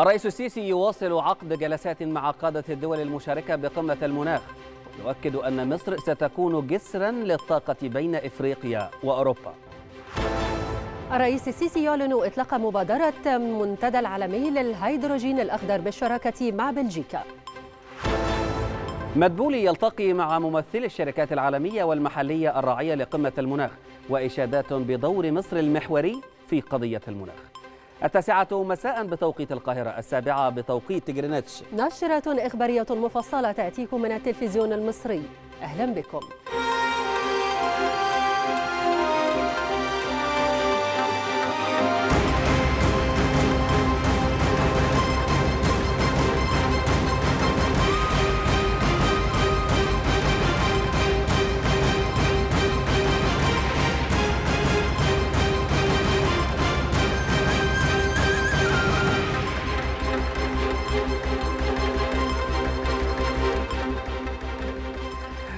الرئيس السيسي يواصل عقد جلسات مع قادة الدول المشاركة بقمة المناخ يؤكد أن مصر ستكون جسرا للطاقة بين إفريقيا وأوروبا الرئيس السيسي يعلن إطلاق مبادرة منتدى العالمي للهيدروجين الأخضر بالشراكة مع بلجيكا مدبولي يلتقي مع ممثلي الشركات العالمية والمحلية الراعية لقمة المناخ وإشادات بدور مصر المحوري في قضية المناخ التاسعة مساء بتوقيت القاهرة السابعة بتوقيت جرينتش نشرة إخبارية مفصلة تأتيكم من التلفزيون المصري أهلا بكم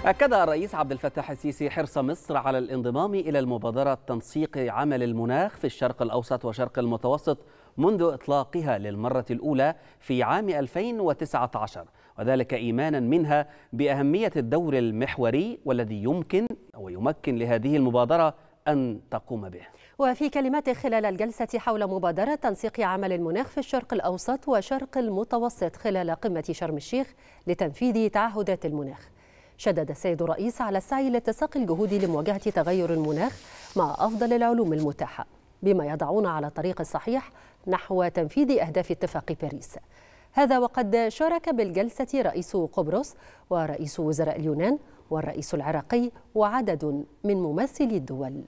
أكد الرئيس عبد الفتاح السيسي حرص مصر على الانضمام إلى المبادرة تنسيق عمل المناخ في الشرق الأوسط وشرق المتوسط منذ إطلاقها للمرة الأولى في عام 2019 وذلك إيمانا منها بأهمية الدور المحوري والذي يمكن ويمكن لهذه المبادرة أن تقوم به وفي كلمات خلال الجلسة حول مبادرة تنسيق عمل المناخ في الشرق الأوسط وشرق المتوسط خلال قمة شرم الشيخ لتنفيذ تعهدات المناخ شدد السيد الرئيس على السعي لاتساق الجهود لمواجهة تغير المناخ مع أفضل العلوم المتاحة بما يضعون على الطريق الصحيح نحو تنفيذ أهداف اتفاق باريس هذا وقد شارك بالجلسة رئيس قبرص ورئيس وزراء اليونان والرئيس العراقي وعدد من ممثلي الدول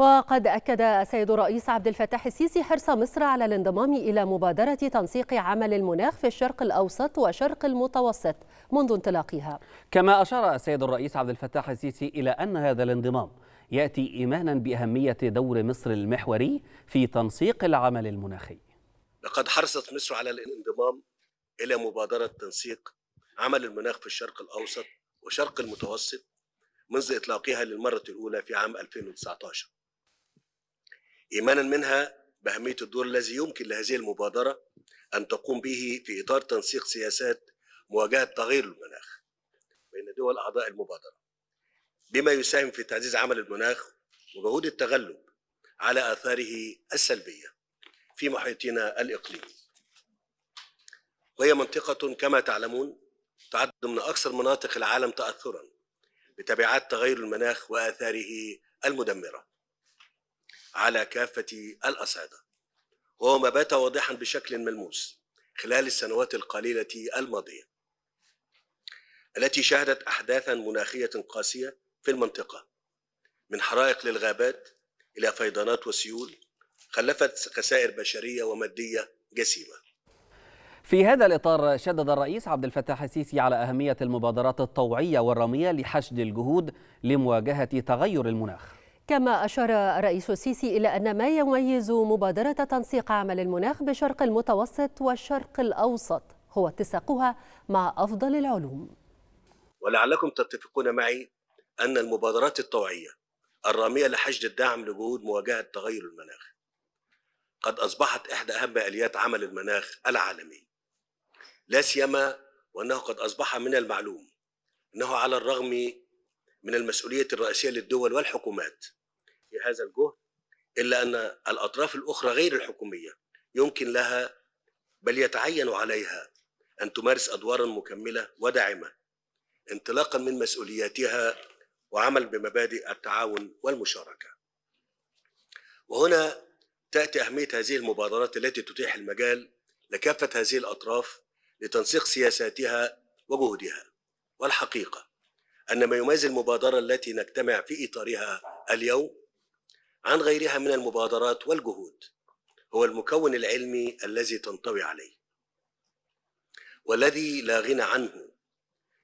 وقد أكد السيد الرئيس عبد الفتاح السيسي حرص مصر على الانضمام إلى مبادرة تنسيق عمل المناخ في الشرق الأوسط وشرق المتوسط منذ انطلاقها كما أشار السيد الرئيس عبد الفتاح السيسي إلى أن هذا الانضمام يأتي إيمانا بأهمية دور مصر المحوري في تنسيق العمل المناخي لقد حرصت مصر على الانضمام إلى مبادرة تنسيق عمل المناخ في الشرق الأوسط وشرق المتوسط منذ إطلاقها للمرة الأولى في عام 2019 إيمانا منها بأهمية الدور الذي يمكن لهذه المبادرة أن تقوم به في إطار تنسيق سياسات مواجهة تغير المناخ بين دول أعضاء المبادرة بما يساهم في تعزيز عمل المناخ وجهود التغلب على آثاره السلبية في محيطنا الإقليمي وهي منطقة كما تعلمون تعد من أكثر مناطق العالم تأثرا بتبعات تغير المناخ وآثاره المدمرة على كافة الأصعدة وهو ما بات واضحا بشكل ملموس خلال السنوات القليلة الماضية التي شهدت أحداثا مناخية قاسية في المنطقة من حرائق للغابات إلى فيضانات وسيول خلفت خسائر بشرية ومادية جسيمة في هذا الإطار شدد الرئيس عبد الفتاح السيسي على أهمية المبادرات الطوعية والرمية لحشد الجهود لمواجهة تغير المناخ كما أشار الرئيس السيسي إلى أن ما يميز مبادرة تنسيق عمل المناخ بالشرق المتوسط والشرق الأوسط هو اتساقها مع أفضل العلوم ولعلكم تتفقون معي أن المبادرات الطوعية الرامية لحشد الدعم لجهود مواجهة تغير المناخ قد أصبحت إحدى أهم آليات عمل المناخ العالمي لا سيما وأنه قد أصبح من المعلوم أنه على الرغم من المسؤولية الرئيسية للدول والحكومات في هذا الجهد إلا أن الأطراف الأخرى غير الحكومية يمكن لها بل يتعين عليها أن تمارس أدوارا مكملة وداعمة انطلاقا من مسؤولياتها وعمل بمبادئ التعاون والمشاركة وهنا تأتي أهمية هذه المبادرات التي تتيح المجال لكافة هذه الأطراف لتنسيق سياساتها وجهودها والحقيقة أن ما يميز المبادرة التي نجتمع في إطارها اليوم عن غيرها من المبادرات والجهود هو المكون العلمي الذي تنطوي عليه والذي لا غنى عنه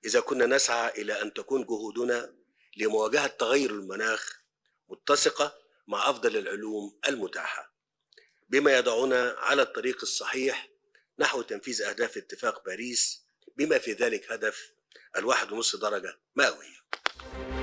اذا كنا نسعى الى ان تكون جهودنا لمواجهه تغير المناخ متسقه مع افضل العلوم المتاحه بما يضعنا على الطريق الصحيح نحو تنفيذ اهداف اتفاق باريس بما في ذلك هدف الواحد ونصف درجه مئويه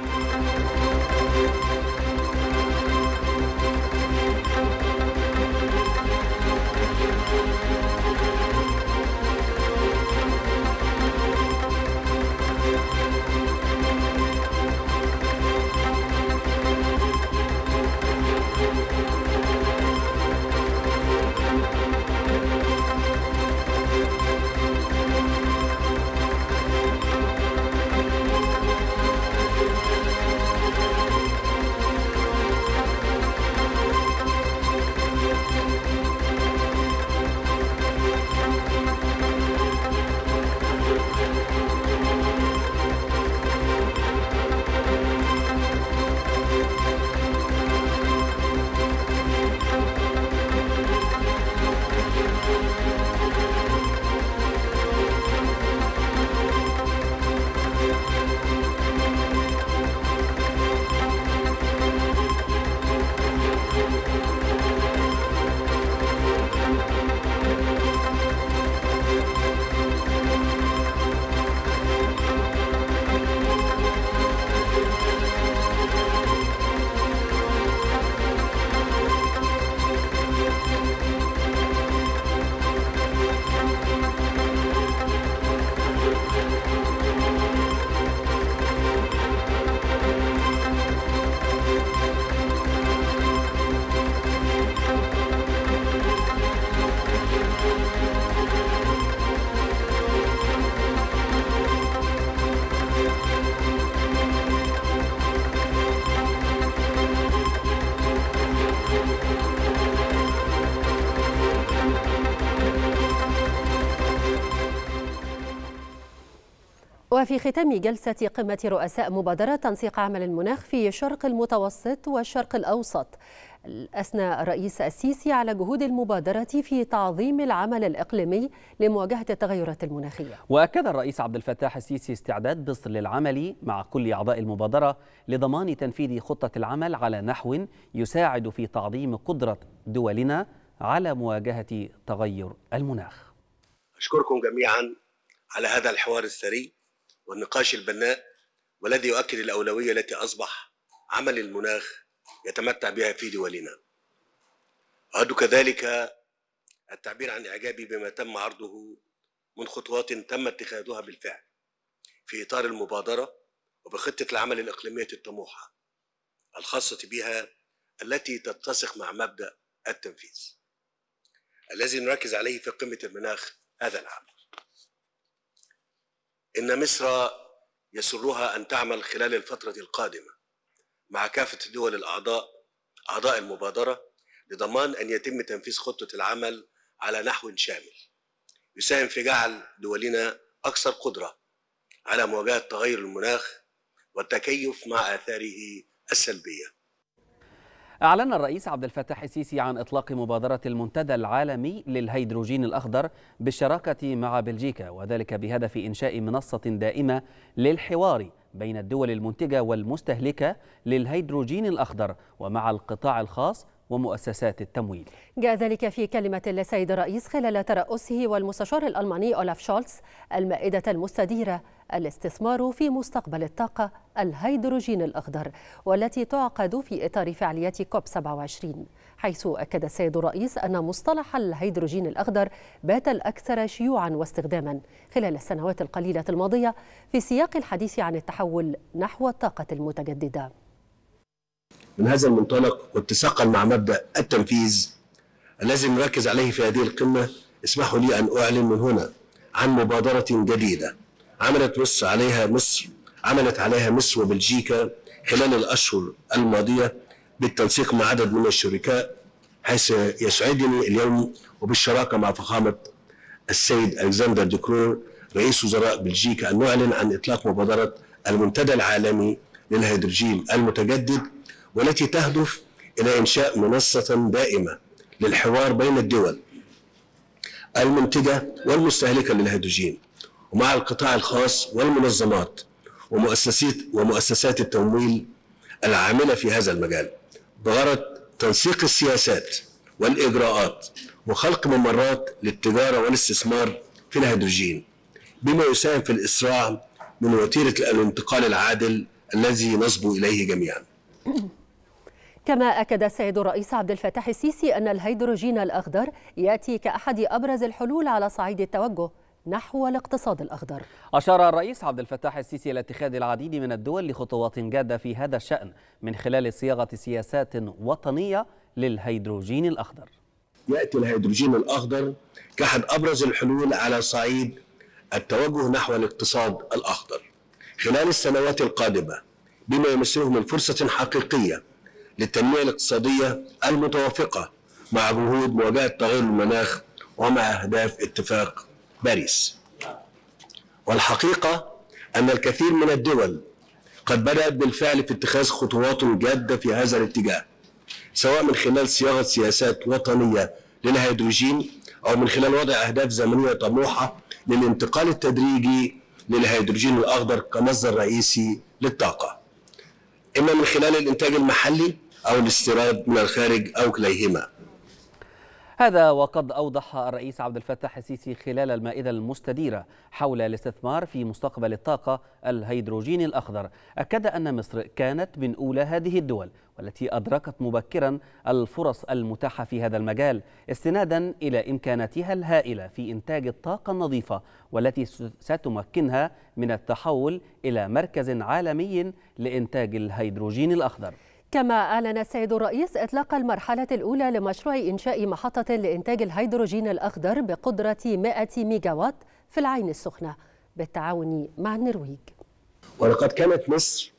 وفي ختام جلسة قمة رؤساء مبادرة تنسيق عمل المناخ في الشرق المتوسط والشرق الأوسط أثنى الرئيس السيسي على جهود المبادرة في تعظيم العمل الإقليمي لمواجهة التغيرات المناخية وأكد الرئيس عبد الفتاح السيسي استعداد بصر للعمل مع كل أعضاء المبادرة لضمان تنفيذ خطة العمل على نحو يساعد في تعظيم قدرة دولنا على مواجهة تغير المناخ أشكركم جميعا على هذا الحوار الثري والنقاش البناء والذي يؤكد الأولوية التي أصبح عمل المناخ يتمتع بها في دولنا أعد كذلك التعبير عن إعجابي بما تم عرضه من خطوات تم اتخاذها بالفعل في إطار المبادرة وبخطة العمل الإقليمية الطموحة الخاصة بها التي تتسق مع مبدأ التنفيذ الذي نركز عليه في قمة المناخ هذا العام إن مصر يسرها أن تعمل خلال الفترة القادمة مع كافة الدول الأعضاء أعضاء المبادرة لضمان أن يتم تنفيذ خطة العمل على نحو شامل يساهم في جعل دولنا أكثر قدرة على مواجهة تغير المناخ والتكيف مع آثاره السلبيه أعلن الرئيس عبد الفتاح السيسي عن إطلاق مبادرة المنتدى العالمي للهيدروجين الأخضر بالشراكة مع بلجيكا وذلك بهدف إنشاء منصة دائمة للحوار بين الدول المنتجة والمستهلكة للهيدروجين الأخضر ومع القطاع الخاص ومؤسسات التمويل جاء ذلك في كلمة للسيد الرئيس خلال ترأسه والمستشار الألماني أولاف شولتز المائدة المستديرة الاستثمار في مستقبل الطاقة الهيدروجين الأخضر والتي تعقد في إطار فعاليات كوب 27 حيث أكد السيد الرئيس أن مصطلح الهيدروجين الأخضر بات الأكثر شيوعا واستخداما خلال السنوات القليلة الماضية في سياق الحديث عن التحول نحو الطاقة المتجددة من هذا المنطلق واتساقا مع مبدا التنفيذ الذي نركز عليه في هذه القمه اسمحوا لي ان اعلن من هنا عن مبادره جديده عملت مصر عليها مصر عملت عليها مصر وبلجيكا خلال الاشهر الماضيه بالتنسيق مع عدد من الشركاء حيث يسعدني اليوم وبالشراكه مع فخامه السيد الكسندر ديكرور رئيس وزراء بلجيكا ان نعلن عن اطلاق مبادره المنتدى العالمي للهيدروجين المتجدد والتي تهدف إلى إنشاء منصة دائمة للحوار بين الدول المنتجة والمستهلكة للهيدروجين ومع القطاع الخاص والمنظمات ومؤسسات ومؤسسات التمويل العاملة في هذا المجال بغرض تنسيق السياسات والإجراءات وخلق ممرات للتجارة والاستثمار في الهيدروجين بما يساهم في الإسراع من وتيرة الانتقال العادل الذي نصبو إليه جميعا كما أكد السيد الرئيس عبد الفتاح السيسي أن الهيدروجين الأخضر يأتي كأحد أبرز الحلول على صعيد التوجه نحو الاقتصاد الأخضر أشار الرئيس عبد الفتاح السيسي إلى اتخاذ العديد من الدول لخطوات جادة في هذا الشأن من خلال صياغة سياسات وطنية للهيدروجين الأخضر يأتي الهيدروجين الأخضر كأحد أبرز الحلول على صعيد التوجه نحو الاقتصاد الأخضر خلال السنوات القادمة بما يمثله من فرصة حقيقية للتنمية الاقتصادية المتوافقة مع جهود مواجهة تغير المناخ ومع أهداف اتفاق باريس والحقيقة أن الكثير من الدول قد بدأت بالفعل في اتخاذ خطوات جادة في هذا الاتجاه سواء من خلال صياغة سياسات وطنية للهيدروجين أو من خلال وضع أهداف زمنية طموحة للانتقال التدريجي للهيدروجين الأخضر كمصدر رئيسي للطاقة إما من خلال الإنتاج المحلي أو الاستيراد من الخارج أو كليهما هذا وقد أوضح الرئيس عبد الفتاح السيسي خلال المائدة المستديرة حول الاستثمار في مستقبل الطاقة الهيدروجين الأخضر أكد أن مصر كانت من أولى هذه الدول والتي أدركت مبكرا الفرص المتاحة في هذا المجال استنادا إلى إمكاناتها الهائلة في إنتاج الطاقة النظيفة والتي ستمكنها من التحول إلى مركز عالمي لإنتاج الهيدروجين الأخضر كما أعلن السيد الرئيس إطلاق المرحلة الأولى لمشروع إنشاء محطة لإنتاج الهيدروجين الأخضر بقدرة 100 ميجاوات في العين السخنة بالتعاون مع النرويج ولقد كانت مصر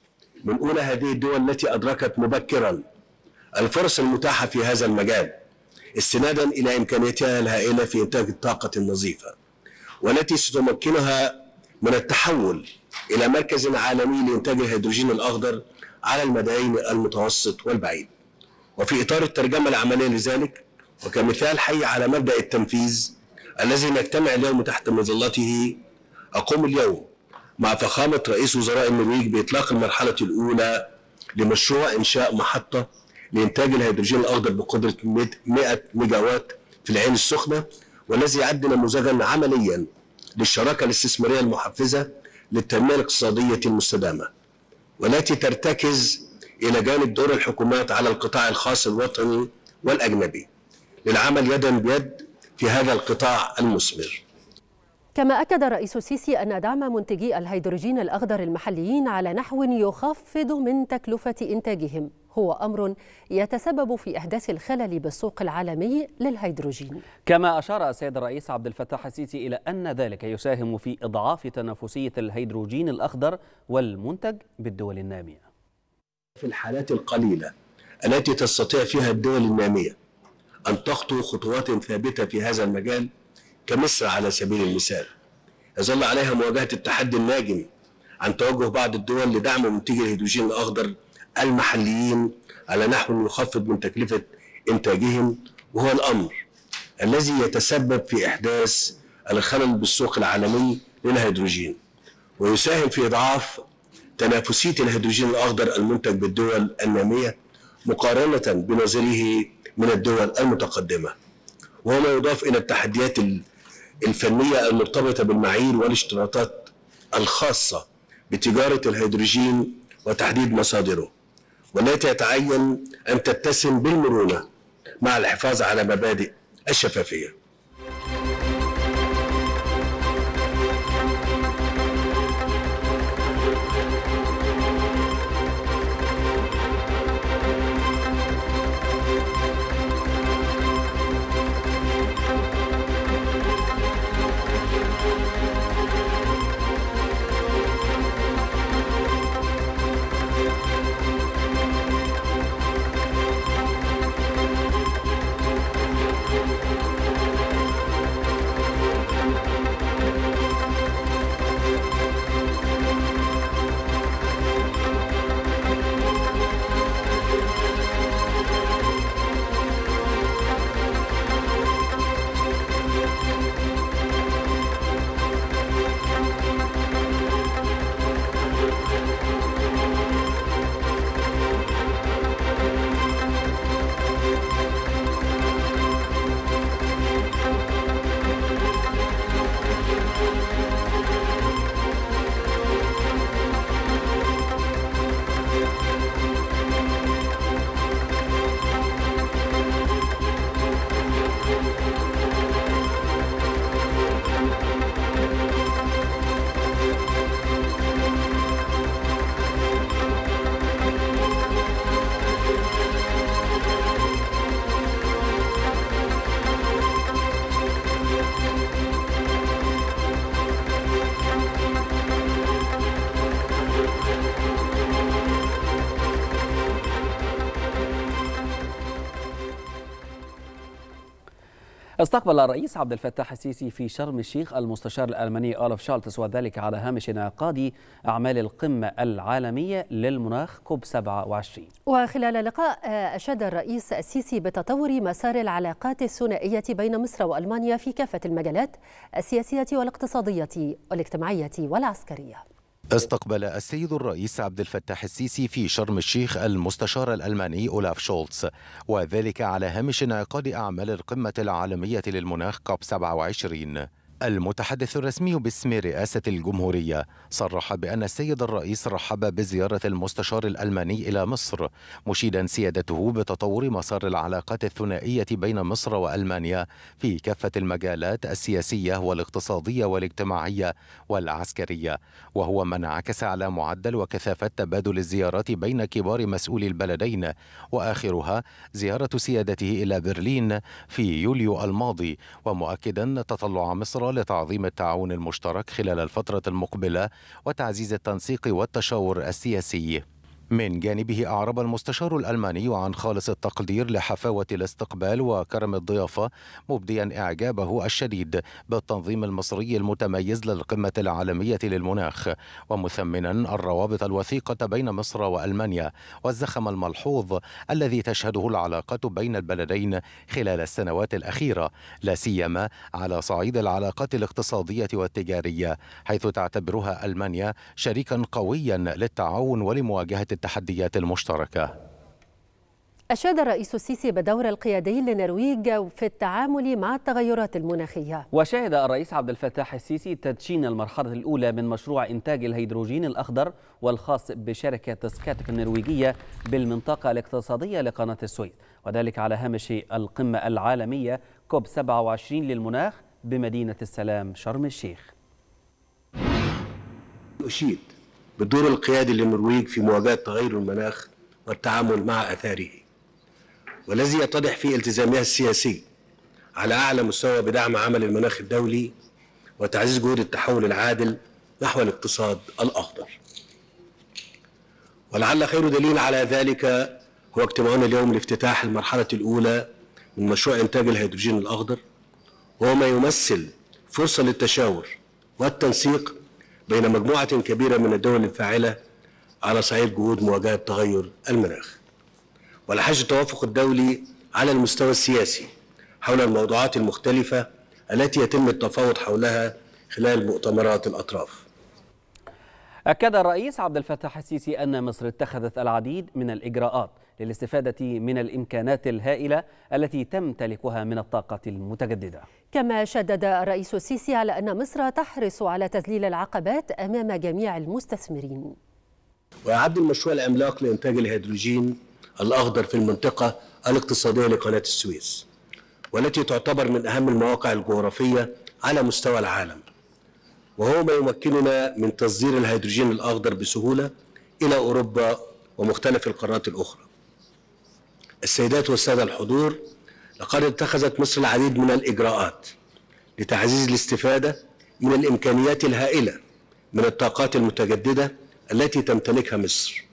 من أولى هذه الدول التي أدركت مبكرا الفرص المتاحة في هذا المجال استنادا إلى إمكانيتها الهائلة في إنتاج الطاقة النظيفة والتي ستمكنها من التحول إلى مركز عالمي لإنتاج الهيدروجين الأخضر على المدين المتوسط والبعيد وفي إطار الترجمة العملية لذلك وكمثال حي على مبدأ التنفيذ الذي نجتمع اليوم تحت مظلته أقوم اليوم مع فخامة رئيس وزراء النرويج بإطلاق المرحلة الأولى لمشروع إنشاء محطة لإنتاج الهيدروجين الأخضر بقدرة 100 ميجاوات في العين السخنة والذي يعد نموذجا عمليا للشراكة الاستثمارية المحفزة للتنمية الاقتصادية المستدامة والتي ترتكز إلى جانب دور الحكومات على القطاع الخاص الوطني والأجنبي للعمل يدا بيد في هذا القطاع المثمر كما أكد الرئيس السيسي أن دعم منتجي الهيدروجين الأخضر المحليين على نحو يخفض من تكلفة إنتاجهم هو أمر يتسبب في أحداث الخلل بالسوق العالمي للهيدروجين كما أشار السيد الرئيس عبد الفتاح السيسي إلى أن ذلك يساهم في إضعاف تنافسية الهيدروجين الأخضر والمنتج بالدول النامية في الحالات القليلة التي تستطيع فيها الدول النامية أن تخطو خطوات ثابتة في هذا المجال كمصر على سبيل المثال يظل عليها مواجهة التحدي الناجم عن توجه بعض الدول لدعم منتجي الهيدروجين الأخضر المحليين على نحو يخفض من تكلفة إنتاجهم وهو الأمر الذي يتسبب في إحداث الخلل بالسوق العالمي للهيدروجين ويساهم في إضعاف تنافسية الهيدروجين الأخضر المنتج بالدول النامية مقارنة بنظيره من الدول المتقدمة وهو ما يضاف إلى التحديات الفنية المرتبطة بالمعايير والاشتراطات الخاصة بتجارة الهيدروجين وتحديد مصادره والتي يتعين أن تتسم بالمرونة مع الحفاظ على مبادئ الشفافية استقبل الرئيس عبد الفتاح السيسي في شرم الشيخ المستشار الألماني أولف شالتس وذلك على هامش انعقاد أعمال القمة العالمية للمناخ كوب 27 وخلال اللقاء آه، أشاد الرئيس السيسي بتطور مسار العلاقات الثنائية بين مصر وألمانيا في كافة المجالات السياسية والاقتصادية والاجتماعية والعسكرية استقبل السيد الرئيس عبد الفتاح السيسي في شرم الشيخ المستشار الألماني أولاف شولتس وذلك على هامش انعقاد أعمال القمة العالمية للمناخ كوب 27 المتحدث الرسمي باسم رئاسة الجمهورية صرح بأن السيد الرئيس رحب بزيارة المستشار الألماني إلى مصر مشيدا سيادته بتطور مسار العلاقات الثنائية بين مصر وألمانيا في كافة المجالات السياسية والاقتصادية والاجتماعية والعسكرية وهو ما انعكس على معدل وكثافة تبادل الزيارات بين كبار مسؤولي البلدين وآخرها زيارة سيادته إلى برلين في يوليو الماضي ومؤكدا تطلع مصر لتعظيم التعاون المشترك خلال الفترة المقبلة وتعزيز التنسيق والتشاور السياسي من جانبه أعرب المستشار الألماني عن خالص التقدير لحفاوة الاستقبال وكرم الضيافة مبديا إعجابه الشديد بالتنظيم المصري المتميز للقمة العالمية للمناخ ومثمنا الروابط الوثيقة بين مصر وألمانيا والزخم الملحوظ الذي تشهده العلاقة بين البلدين خلال السنوات الأخيرة لا سيما على صعيد العلاقات الاقتصادية والتجارية حيث تعتبرها ألمانيا شريكا قويا للتعاون ولمواجهة التحديات المشتركة أشاد الرئيس السيسي بدور القيادي للنرويج في التعامل مع التغيرات المناخية وشهد الرئيس عبد الفتاح السيسي تدشين المرحلة الأولى من مشروع إنتاج الهيدروجين الأخضر والخاص بشركة سكاتك النرويجية بالمنطقة الاقتصادية لقناة السويس وذلك على هامش القمة العالمية كوب 27 للمناخ بمدينة السلام شرم الشيخ أشيد بالدور القيادي للنرويج في مواجهة تغير المناخ والتعامل مع آثاره والذي يتضح في التزامها السياسي على أعلى مستوى بدعم عمل المناخ الدولي وتعزيز جهود التحول العادل نحو الاقتصاد الأخضر ولعل خير دليل على ذلك هو اجتماعنا اليوم لافتتاح المرحلة الأولى من مشروع إنتاج الهيدروجين الأخضر وهو ما يمثل فرصة للتشاور والتنسيق بين مجموعة كبيرة من الدول الفاعلة على صعيد جهود مواجهة تغير المناخ ولحج التوافق الدولي على المستوى السياسي حول الموضوعات المختلفة التي يتم التفاوض حولها خلال مؤتمرات الأطراف أكد الرئيس عبد الفتاح السيسي أن مصر اتخذت العديد من الإجراءات للاستفادة من الإمكانات الهائلة التي تمتلكها من الطاقة المتجددة كما شدد الرئيس السيسي على أن مصر تحرص على تذليل العقبات أمام جميع المستثمرين ويعد المشروع العملاق لإنتاج الهيدروجين الأخضر في المنطقة الاقتصادية لقناة السويس والتي تعتبر من أهم المواقع الجغرافية على مستوى العالم وهو ما يمكننا من تصدير الهيدروجين الأخضر بسهولة إلى أوروبا ومختلف القارات الأخرى السيدات والسادة الحضور لقد اتخذت مصر العديد من الإجراءات لتعزيز الاستفادة من الإمكانيات الهائلة من الطاقات المتجددة التي تمتلكها مصر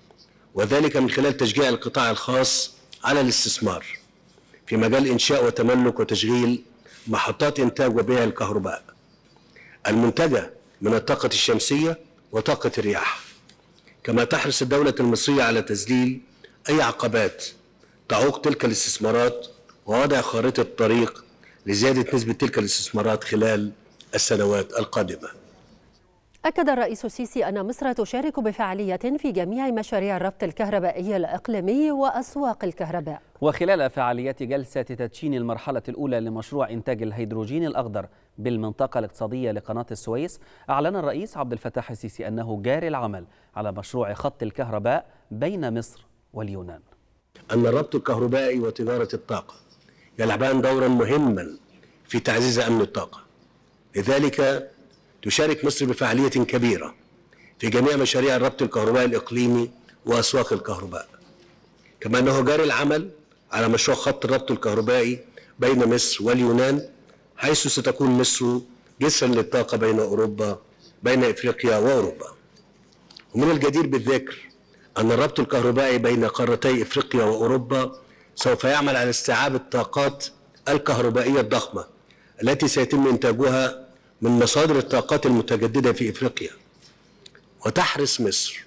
وذلك من خلال تشجيع القطاع الخاص على الاستثمار في مجال إنشاء وتملك وتشغيل محطات إنتاج وبيع الكهرباء المنتجة من الطاقة الشمسية وطاقة الرياح كما تحرص الدولة المصرية على تذليل أي عقبات تعوق تلك الاستثمارات ووضع خارطة طريق لزيادة نسبة تلك الاستثمارات خلال السنوات القادمة أكد الرئيس السيسي أن مصر تشارك بفعالية في جميع مشاريع الربط الكهربائي الإقليمي وأسواق الكهرباء وخلال فعالية جلسة تدشين المرحلة الأولى لمشروع إنتاج الهيدروجين الأخضر بالمنطقة الاقتصادية لقناة السويس أعلن الرئيس عبد الفتاح السيسي أنه جاري العمل على مشروع خط الكهرباء بين مصر واليونان أن الربط الكهربائي وتجارة الطاقة يلعبان دورا مهما في تعزيز أمن الطاقة لذلك تشارك مصر بفعالية كبيرة في جميع مشاريع الربط الكهربائي الإقليمي وأسواق الكهرباء كما أنه جاري العمل على مشروع خط الربط الكهربائي بين مصر واليونان حيث ستكون مصر جسرا للطاقة بين أوروبا بين إفريقيا وأوروبا ومن الجدير بالذكر أن الربط الكهربائي بين قارتي إفريقيا وأوروبا سوف يعمل على استيعاب الطاقات الكهربائية الضخمة التي سيتم إنتاجها من مصادر الطاقات المتجددة في إفريقيا وتحرص مصر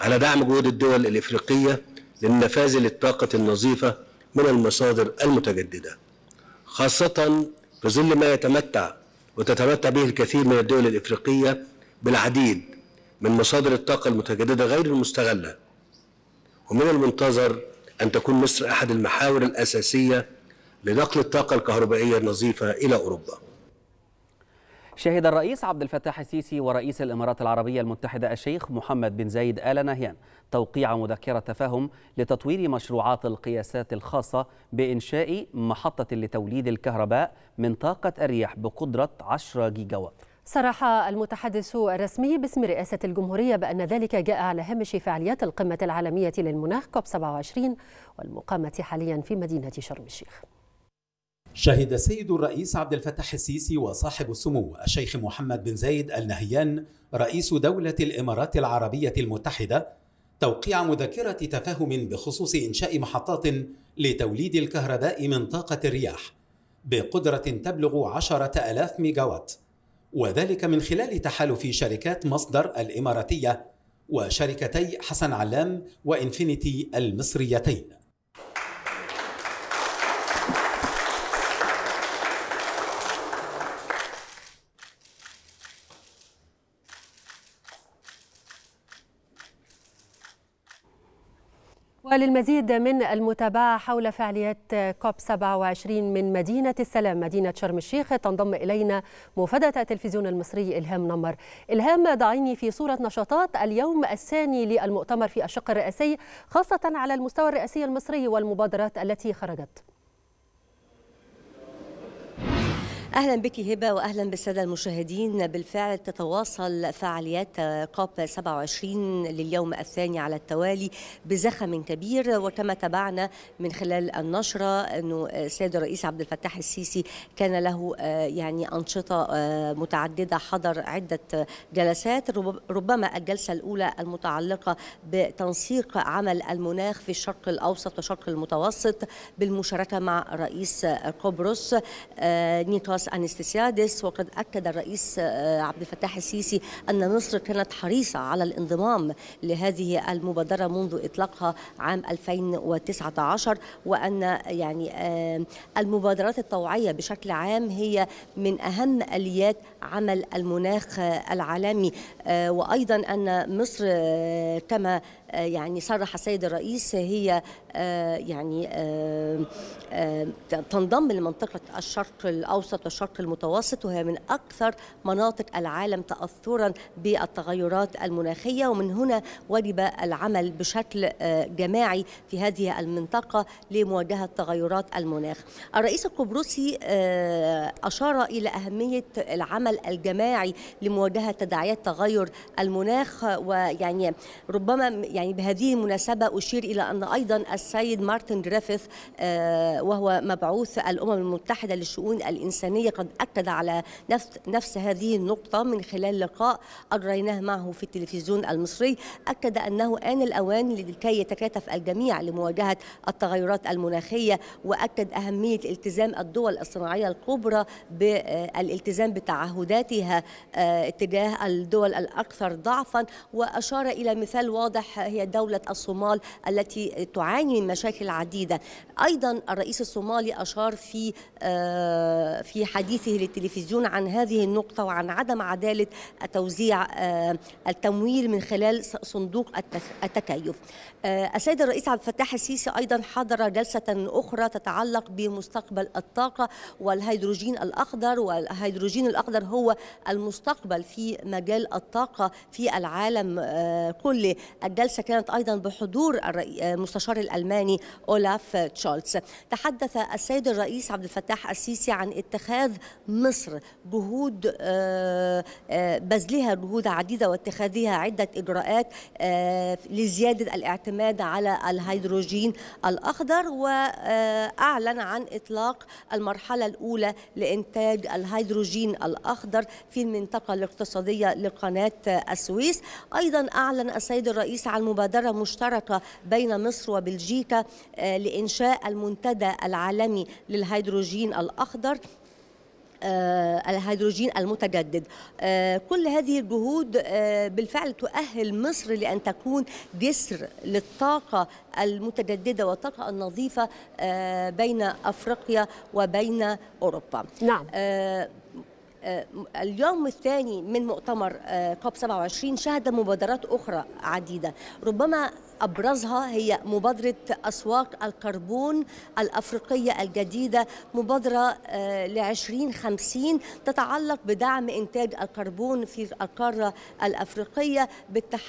على دعم جهود الدول الإفريقية للنفاذ للطاقة النظيفة من المصادر المتجددة خاصة في ظل ما يتمتع وتتمتع به الكثير من الدول الإفريقية بالعديد من مصادر الطاقة المتجددة غير المستغلة ومن المنتظر أن تكون مصر أحد المحاور الأساسية لنقل الطاقة الكهربائية النظيفة إلى أوروبا شهد الرئيس عبد الفتاح السيسي ورئيس الإمارات العربية المتحدة الشيخ محمد بن زايد آل نهيان توقيع مذكرة تفاهم لتطوير مشروعات القياسات الخاصة بإنشاء محطة لتوليد الكهرباء من طاقة الرياح بقدرة 10 جيجاوات صرح المتحدث الرسمي باسم رئاسة الجمهورية بأن ذلك جاء على هامش فعاليات القمة العالمية للمناخ كوب 27 والمقامة حاليا في مدينة شرم الشيخ شهد السيد الرئيس عبد الفتاح السيسي وصاحب السمو الشيخ محمد بن زايد النهيان رئيس دولة الإمارات العربية المتحدة توقيع مذكرة تفاهم بخصوص إنشاء محطات لتوليد الكهرباء من طاقة الرياح بقدرة تبلغ عشرة ألاف ميجاوات وذلك من خلال تحالف شركات مصدر الإماراتية وشركتي حسن علام وإنفينيتي المصريتين وللمزيد من المتابعة حول فعاليات كوب 27 من مدينة السلام مدينة شرم الشيخ تنضم إلينا مفادة التلفزيون المصري إلهام نمر إلهام ضعيني في صورة نشاطات اليوم الثاني للمؤتمر في الشق الرئاسي خاصة على المستوى الرئاسي المصري والمبادرات التي خرجت اهلا بك هبه واهلا بالساده المشاهدين بالفعل تتواصل فعاليات كوب 27 لليوم الثاني على التوالي بزخم كبير وكما تابعنا من خلال النشره انه السيد الرئيس عبد الفتاح السيسي كان له آه، يعني انشطه آه، متعدده حضر عده جلسات ربما الجلسه الاولى المتعلقه بتنسيق عمل المناخ في الشرق الاوسط وشرق المتوسط بالمشاركه مع رئيس آه، قبرص نيكوس تيدروس أنستسيادس وقد أكد الرئيس آه، عبد الفتاح السيسي أن مصر كانت حريصة على الانضمام لهذه المبادرة منذ إطلاقها عام 2019 وأن يعني آه، المبادرات الطوعية بشكل عام هي من أهم آليات عمل المناخ آه، العالمي وأيضا أن مصر كما آه، يعني صرح السيد الرئيس هي آه، يعني آه، تنضم لمنطقة الشرق الأوسط والشرق المتوسط وهي من أكثر مناطق العالم تأثرا بالتغيرات المناخية ومن هنا وجب العمل بشكل جماعي في هذه المنطقة لمواجهة تغيرات المناخ الرئيس القبرصي أشار إلى أهمية العمل الجماعي لمواجهة تداعيات تغير المناخ ويعني ربما يعني يعني بهذه المناسبة أشير إلى أن أيضا السيد مارتن جريفيث آه، وهو مبعوث الأمم المتحدة للشؤون الإنسانية قد أكد على نفس هذه النقطة من خلال لقاء أجريناه معه في التلفزيون المصري أكد أنه آن الأوان لكي يتكاتف الجميع لمواجهة التغيرات المناخية وأكد أهمية التزام الدول الصناعية الكبرى بالالتزام آه، بتعهداتها آه، اتجاه الدول الأكثر ضعفا وأشار إلى مثال واضح هي دولة الصومال التي تعاني من مشاكل عديدة أيضا الرئيس الصومالي أشار في آه، في حديثه للتلفزيون عن هذه النقطة وعن عدم عدالة توزيع آه، التمويل من خلال صندوق التكيف آه، السيد الرئيس عبد الفتاح السيسي أيضا حضر جلسة أخرى تتعلق بمستقبل الطاقة والهيدروجين الأخضر والهيدروجين الأخضر هو المستقبل في مجال الطاقة في العالم كله الجلسة كانت أيضا بحضور المستشار الألماني أولاف تشولتس تحدث السيد الرئيس عبد الفتاح السيسي عن اتخاذ مصر جهود آه، آه، بذلها جهود عديدة واتخاذها عدة إجراءات آه، لزيادة الاعتماد على الهيدروجين الأخضر وأعلن عن إطلاق المرحلة الأولى لإنتاج الهيدروجين الأخضر في المنطقة الاقتصادية لقناة السويس أيضا أعلن السيد الرئيس عن مبادرة مشتركة بين مصر وبلجيكا آه، لإنشاء المنتدى العالمي للهيدروجين الأخضر آه، الهيدروجين المتجدد آه، كل هذه الجهود بالفعل تؤهل مصر لأن تكون جسر للطاقة المتجددة والطاقة النظيفة بين أفريقيا وبين أوروبا نعم آه، اليوم الثاني من مؤتمر آه، كوب 27 شهد مبادرات أخرى عديدة ربما أبرزها هي مبادرة أسواق الكربون الأفريقية الجديدة مبادرة آه، ل 2050 تتعلق بدعم إنتاج الكربون في القارة الأفريقية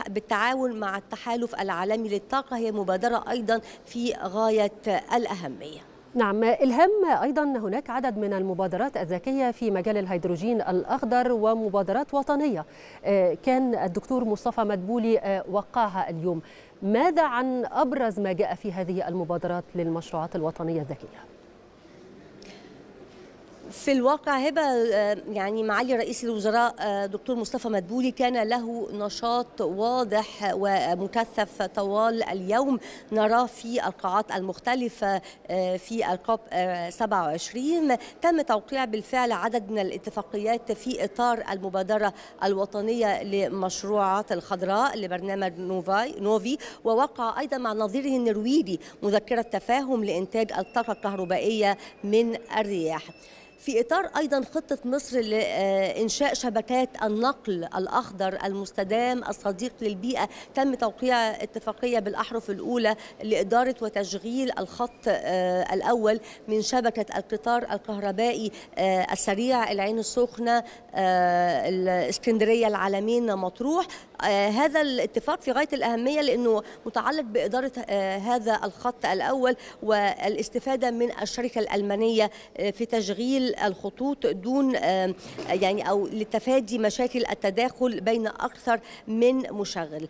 بالتعاون مع التحالف العالمي للطاقة هي مبادرة أيضا في غاية الأهمية نعم الهام ايضا هناك عدد من المبادرات الذكيه في مجال الهيدروجين الاخضر ومبادرات وطنيه آه، كان الدكتور مصطفى مدبولي آه، وقعها اليوم ماذا عن ابرز ما جاء في هذه المبادرات للمشروعات الوطنيه الذكيه في الواقع هبه آه، يعني معالي رئيس الوزراء آه، دكتور مصطفى مدبولي كان له نشاط واضح ومكثف طوال اليوم نراه في القاعات المختلفه آه، في الكوب 27 تم توقيع بالفعل عدد من الاتفاقيات في اطار المبادره الوطنيه لمشروعات الخضراء لبرنامج نوفي ووقع ايضا مع نظيره النرويجي مذكره تفاهم لانتاج الطاقه الكهربائيه من الرياح. في إطار أيضا خطة مصر لإنشاء شبكات النقل الأخضر المستدام الصديق للبيئة تم توقيع اتفاقية بالأحرف الأولى لإدارة وتشغيل الخط آه، الأول من شبكة القطار الكهربائي آه، السريع العين السخنة آه، الإسكندرية العالمين مطروح آه، هذا الاتفاق في غاية الأهمية لأنه متعلق بإدارة آه، هذا الخط الأول والاستفادة من الشركة الألمانية آه، في تشغيل الخطوط دون يعني أو لتفادي مشاكل التداخل بين أكثر من مشغل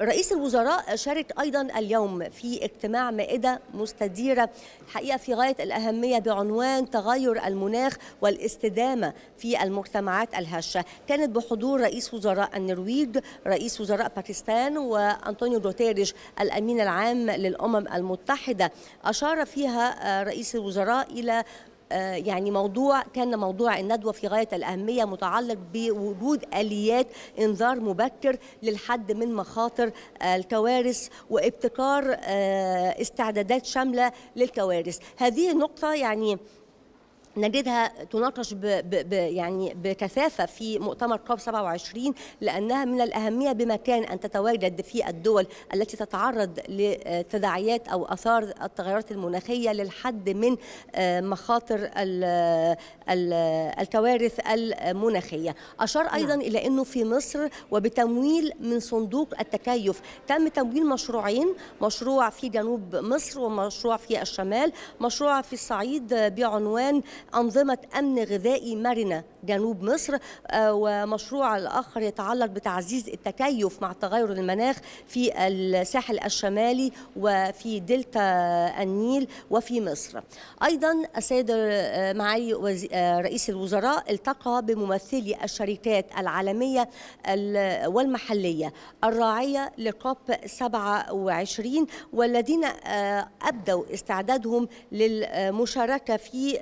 رئيس الوزراء شارك أيضا اليوم في اجتماع مائدة مستديرة حقيقة في غاية الأهمية بعنوان تغير المناخ والاستدامة في المجتمعات الهشة كانت بحضور رئيس وزراء النرويج رئيس وزراء باكستان وأنطونيو دوتيريش الأمين العام للأمم المتحدة أشار فيها آه، رئيس الوزراء إلى آه، يعني موضوع كان موضوع الندوة في غاية الأهمية متعلق بوجود آليات إنذار مبكر للحد من مخاطر آه، الكوارث وابتكار استعدادات شاملة للكوارث هذه النقطة يعني نجدها تناقش ب ب ب يعني بكثافه في مؤتمر كوب 27 لانها من الاهميه بمكان ان تتواجد في الدول التي تتعرض لتداعيات او اثار التغيرات المناخيه للحد من آه، مخاطر ال ال الكوارث المناخيه. اشار نعم. ايضا الى انه في مصر وبتمويل من صندوق التكيف تم تمويل مشروعين مشروع في جنوب مصر ومشروع في الشمال مشروع في الصعيد بعنوان أنظمة أمن غذائي مرنة جنوب مصر آه، ومشروع الآخر يتعلق بتعزيز التكيف مع تغير المناخ في الساحل الشمالي وفي دلتا النيل وفي مصر أيضا السيد آه، معالي آه، رئيس الوزراء التقى بممثلي الشركات العالمية والمحلية الراعية لكوب 27 والذين أبدوا استعدادهم للمشاركة في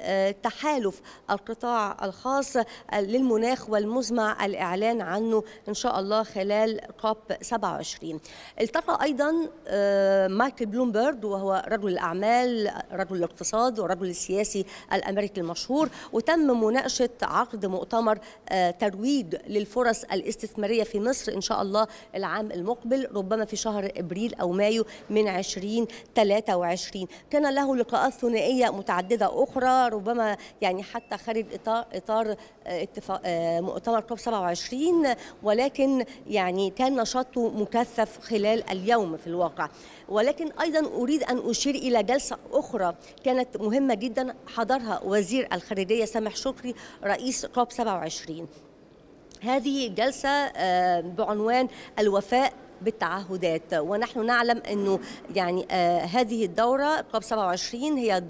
تحقيق تحالف القطاع الخاص للمناخ والمزمع الإعلان عنه إن شاء الله خلال كوب 27 التقى أيضا آه، مايكل بلومبرد وهو رجل الأعمال رجل الاقتصاد ورجل السياسي الأمريكي المشهور وتم مناقشة عقد مؤتمر آه، ترويج للفرص الاستثمارية في مصر إن شاء الله العام المقبل ربما في شهر إبريل أو مايو من 2023 كان له لقاءات ثنائية متعددة أخرى ربما يعني حتى خارج اطار اطار آه، اتفاق آه، مؤتمر كوب 27 ولكن يعني كان نشاطه مكثف خلال اليوم في الواقع ولكن ايضا اريد ان اشير الى جلسه اخرى كانت مهمه جدا حضرها وزير الخارجيه سامح شكري رئيس كوب 27 هذه جلسة آه، بعنوان الوفاء بالتعهدات ونحن نعلم أنه يعني آه، هذه الدورة كوب 27 هي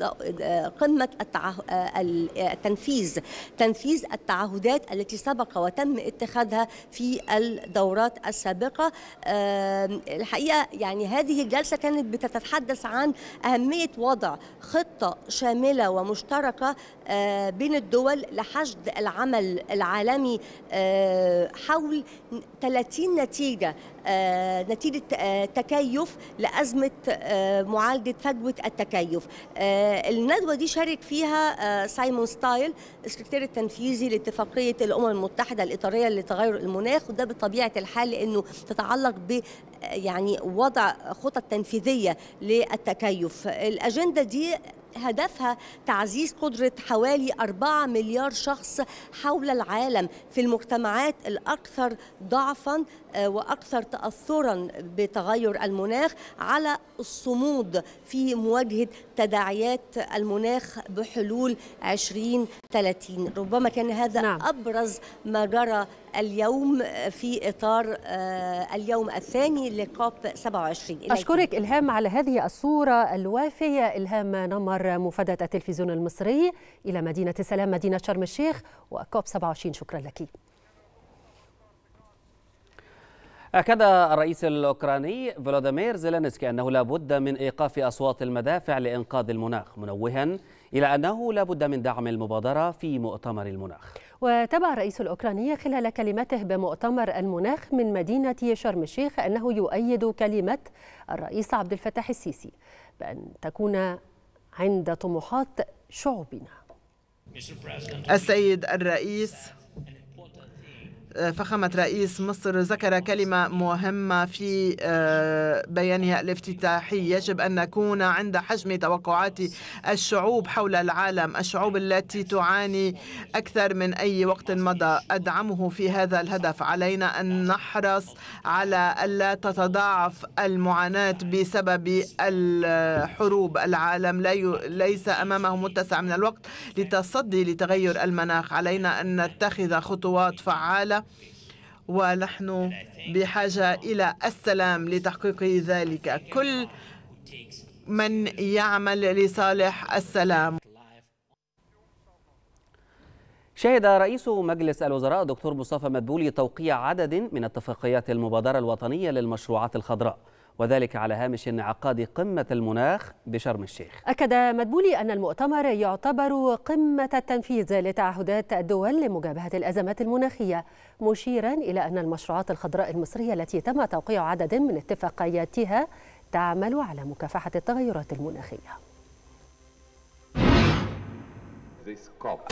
آه، قمة آه، التنفيذ تنفيذ التعهدات التي سبق وتم اتخاذها في الدورات السابقة الحقيقة يعني هذه الجلسة كانت بتتحدث عن أهمية وضع خطة شاملة ومشتركة بين الدول لحشد العمل العالمي حول 30 نتيجة آه، نتيجة آه، تكيف لأزمة آه، معالجة فجوة التكيف الندوة دي شارك فيها سايمون ستايل السكرتير التنفيذي لاتفاقية الأمم المتحدة الإطارية لتغير المناخ وده بطبيعة الحال لأنه تتعلق ب يعني وضع خطط تنفيذية للتكيف الأجندة دي هدفها تعزيز قدرة حوالي 4 مليار شخص حول العالم في المجتمعات الأكثر ضعفا آه، وأكثر تأثرا بتغير المناخ على الصمود في مواجهة تداعيات المناخ بحلول 20 30 ربما كان هذا نعم. أبرز ما جرى اليوم في إطار آه، اليوم الثاني لكوب 27 أشكرك إلهام على هذه الصورة الوافية إلهام نمر مفادة التلفزيون المصري إلى مدينة السلام مدينة شرم الشيخ وكوب 27 شكرا لك أكد الرئيس الأوكراني فلاديمير زيلينسكي أنه لا بد من إيقاف أصوات المدافع لإنقاذ المناخ منوها إلى أنه لا بد من دعم المبادرة في مؤتمر المناخ وتبع الرئيس الأوكراني خلال كلمته بمؤتمر المناخ من مدينة شرم الشيخ أنه يؤيد كلمة الرئيس عبد الفتاح السيسي بأن تكون عند طموحات شعوبنا السيد الرئيس آه، فخامة رئيس مصر ذكر كلمة مهمة في آه، بيانها الافتتاحي يجب أن نكون عند حجم توقعات الشعوب حول العالم الشعوب التي تعاني أكثر من أي وقت مضى أدعمه في هذا الهدف علينا أن نحرص على ألا تتضاعف المعاناة بسبب الحروب العالم لا ليس أمامه متسع من الوقت لتصدي لتغير المناخ علينا أن نتخذ خطوات فعالة ونحن بحاجة إلى السلام لتحقيق ذلك كل من يعمل لصالح السلام شهد رئيس مجلس الوزراء دكتور مصطفى مدبولي توقيع عدد من اتفاقيات المبادرة الوطنية للمشروعات الخضراء وذلك على هامش انعقاد قمة المناخ بشرم الشيخ أكد مدبولي أن المؤتمر يعتبر قمة التنفيذ لتعهدات الدول لمجابهة الأزمات المناخية مشيرا إلى أن المشروعات الخضراء المصرية التي تم توقيع عدد من اتفاقياتها تعمل على مكافحة التغيرات المناخية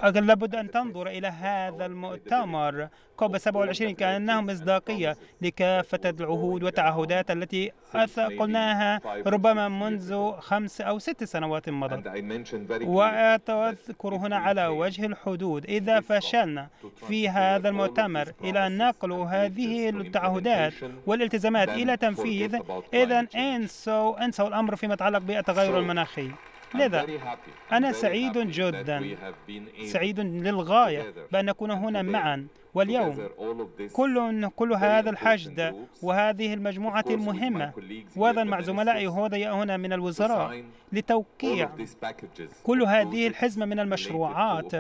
لابد أن تنظر إلى هذا المؤتمر كوب 27 كأنها مصداقية لكافة العهود والتعهدات التي قلناها ربما منذ خمس أو ست سنوات مضت وأذكر هنا على وجه الحدود إذا فشلنا في هذا المؤتمر إلى نقل هذه التعهدات والالتزامات إلى تنفيذ إذا انسوا انسوا الأمر فيما يتعلق بالتغير المناخي لذا أنا سعيد جدا سعيد للغاية بأن نكون هنا معا واليوم كل كل هذا الحشد وهذه المجموعة المهمة وأيضا مع زملائي هنا من الوزراء لتوقيع كل هذه الحزمة من المشروعات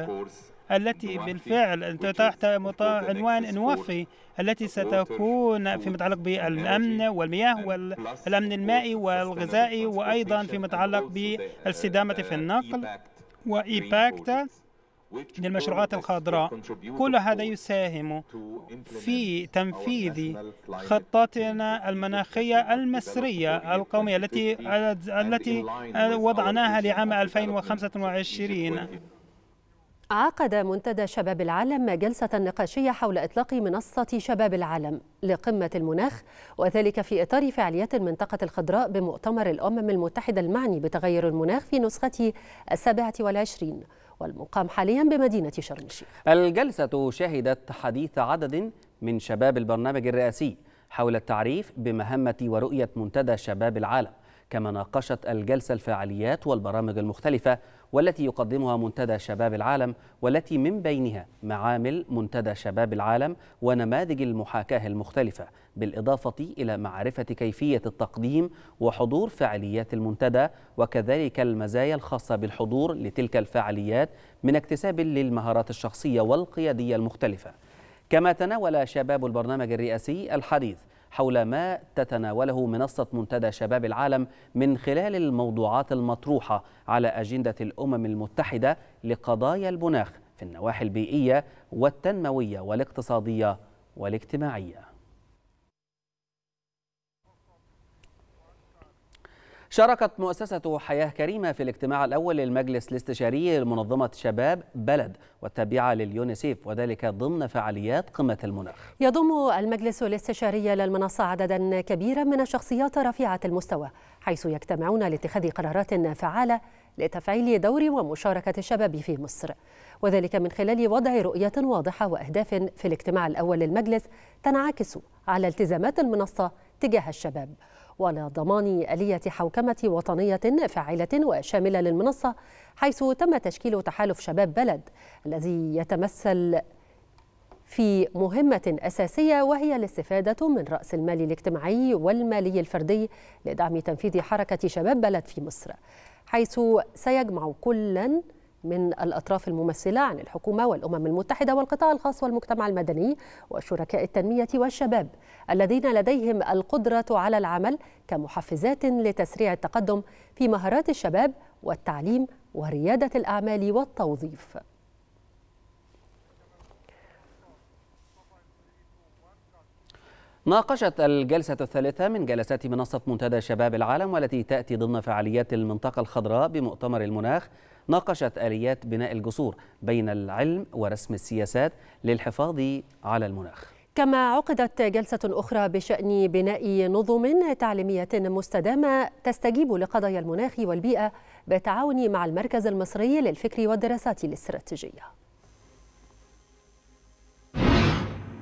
التي بالفعل تحت عنوان نوفي التي ستكون فيما يتعلق بالأمن والمياه والأمن المائي والغذائي وأيضا فيما يتعلق uh, بالاستدامة في uh, النقل وإيباكتا للمشروعات الخضراء كل هذا يساهم في تنفيذ خطتنا المناخية المصرية القومية التي التي وضعناها لعام 2025 عقد منتدى شباب العالم جلسة نقاشية حول إطلاق منصة شباب العالم لقمة المناخ وذلك في إطار فعاليات المنطقة الخضراء بمؤتمر الأمم المتحدة المعني بتغير المناخ في نسخته السابعة والعشرين والمقام حاليا بمدينة شرم الشيخ الجلسة شهدت حديث عدد من شباب البرنامج الرئاسي حول التعريف بمهمة ورؤية منتدى شباب العالم كما ناقشت الجلسة الفعاليات والبرامج المختلفة والتي يقدمها منتدى شباب العالم والتي من بينها معامل منتدى شباب العالم ونماذج المحاكاة المختلفة بالإضافة إلى معرفة كيفية التقديم وحضور فعاليات المنتدى وكذلك المزايا الخاصة بالحضور لتلك الفعاليات من اكتساب للمهارات الشخصية والقيادية المختلفة كما تناول شباب البرنامج الرئاسي الحديث حول ما تتناوله منصة منتدى شباب العالم من خلال الموضوعات المطروحة على أجندة الأمم المتحدة لقضايا المناخ في النواحي البيئية والتنموية والاقتصادية والاجتماعية شاركت مؤسسة حياة كريمة في الاجتماع الأول للمجلس الاستشاري لمنظمة شباب بلد والتابعة لليونيسيف وذلك ضمن فعاليات قمة المناخ يضم المجلس الاستشاري للمنصة عددا كبيرا من الشخصيات رفيعة المستوى حيث يجتمعون لاتخاذ قرارات فعالة لتفعيل دور ومشاركة الشباب في مصر وذلك من خلال وضع رؤية واضحة وأهداف في الاجتماع الأول للمجلس تنعكس على التزامات المنصة تجاه الشباب ولضمان آلية حوكمة وطنية فاعلة وشاملة للمنصة حيث تم تشكيل تحالف شباب بلد الذي يتمثل في مهمة أساسية وهي الاستفادة من رأس المال الاجتماعي والمالي الفردي لدعم تنفيذ حركة شباب بلد في مصر حيث سيجمع كلاً من الأطراف الممثلة عن الحكومة والأمم المتحدة والقطاع الخاص والمجتمع المدني وشركاء التنمية والشباب الذين لديهم القدرة على العمل كمحفزات لتسريع التقدم في مهارات الشباب والتعليم وريادة الأعمال والتوظيف ناقشت الجلسة الثالثة من جلسات منصة منتدى شباب العالم والتي تأتي ضمن فعاليات المنطقة الخضراء بمؤتمر المناخ ناقشت آليات بناء الجسور بين العلم ورسم السياسات للحفاظ على المناخ كما عقدت جلسة أخرى بشأن بناء نظم تعليمية مستدامة تستجيب لقضايا المناخ والبيئة بالتعاون مع المركز المصري للفكر والدراسات الاستراتيجية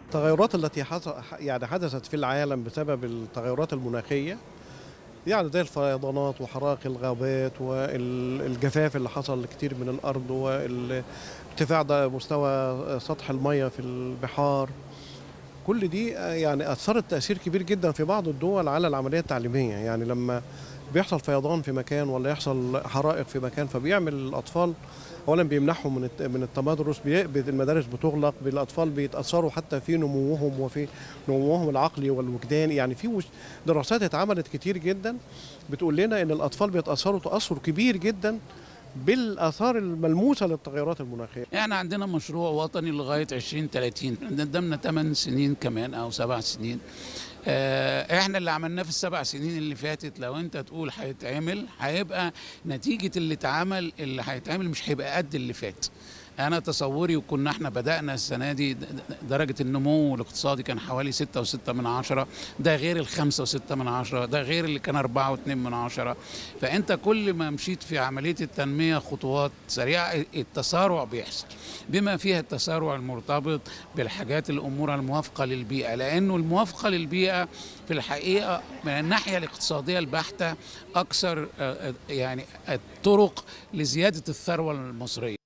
التغيرات التي يعني حدثت في العالم بسبب التغيرات المناخية يعني زي الفيضانات وحرائق الغابات والجفاف اللي حصل كتير من الارض وارتفاع مستوى سطح الميه في البحار كل دي يعني اثرت تاثير كبير جدا في بعض الدول على العمليه التعليميه يعني لما بيحصل فيضان في مكان ولا يحصل حرائق في مكان فبيعمل الاطفال اولا بيمنحهم من من التمدرس المدارس بتغلق الاطفال بيتاثروا حتى في نموهم وفي نموهم العقلي والوجداني يعني في دراسات اتعملت كتير جدا بتقول لنا ان الاطفال بيتاثروا تاثر كبير جدا بالاثار الملموسه للتغيرات المناخيه. احنا عندنا مشروع وطني لغايه 2030 قدامنا 8 سنين كمان او 7 سنين آه، احنا اللي عملناه في السبع سنين اللي فاتت لو انت تقول هيتعمل هيبقى نتيجه اللي اتعمل اللي هيتعمل مش هيبقى قد اللي فات انا تصوري وكنا احنا بدانا السنه دي درجه النمو الاقتصادي كان حوالي 6 و6 من عشرة ده غير ال 5 و6 من عشرة ده غير اللي كان 4 و2 من عشرة فانت كل ما مشيت في عمليه التنميه خطوات سريعه التسارع بيحصل بما فيها التسارع المرتبط بالحاجات الامور الموافقه للبيئه لانه الموافقه للبيئه في الحقيقه من الناحيه الاقتصاديه البحته اكثر آه، آه، يعني الطرق لزياده الثروه المصريه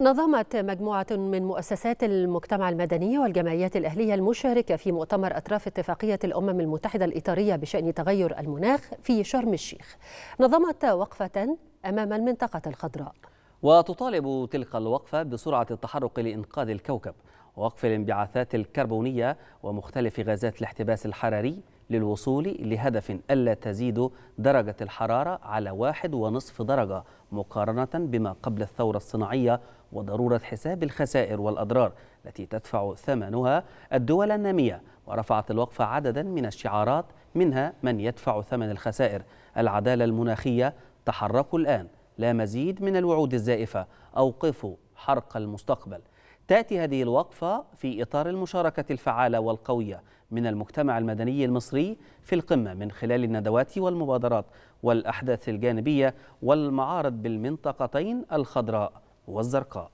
نظمت مجموعة من مؤسسات المجتمع المدني والجمعيات الأهلية المشاركة في مؤتمر أطراف اتفاقية الأمم المتحدة الإطارية بشأن تغير المناخ في شرم الشيخ نظمت وقفة أمام المنطقة الخضراء وتطالب تلك الوقفة بسرعة التحرك لإنقاذ الكوكب ووقف الانبعاثات الكربونية ومختلف غازات الاحتباس الحراري للوصول لهدف ألا تزيد درجة الحرارة على واحد ونصف درجة مقارنة بما قبل الثورة الصناعية وضرورة حساب الخسائر والأضرار التي تدفع ثمنها الدول النامية ورفعت الوقفة عددا من الشعارات منها من يدفع ثمن الخسائر العدالة المناخية تحركوا الآن لا مزيد من الوعود الزائفة أوقفوا حرق المستقبل تأتي هذه الوقفة في إطار المشاركة الفعالة والقوية من المجتمع المدني المصري في القمة من خلال الندوات والمبادرات والأحداث الجانبية والمعارض بالمنطقتين الخضراء والزرقاء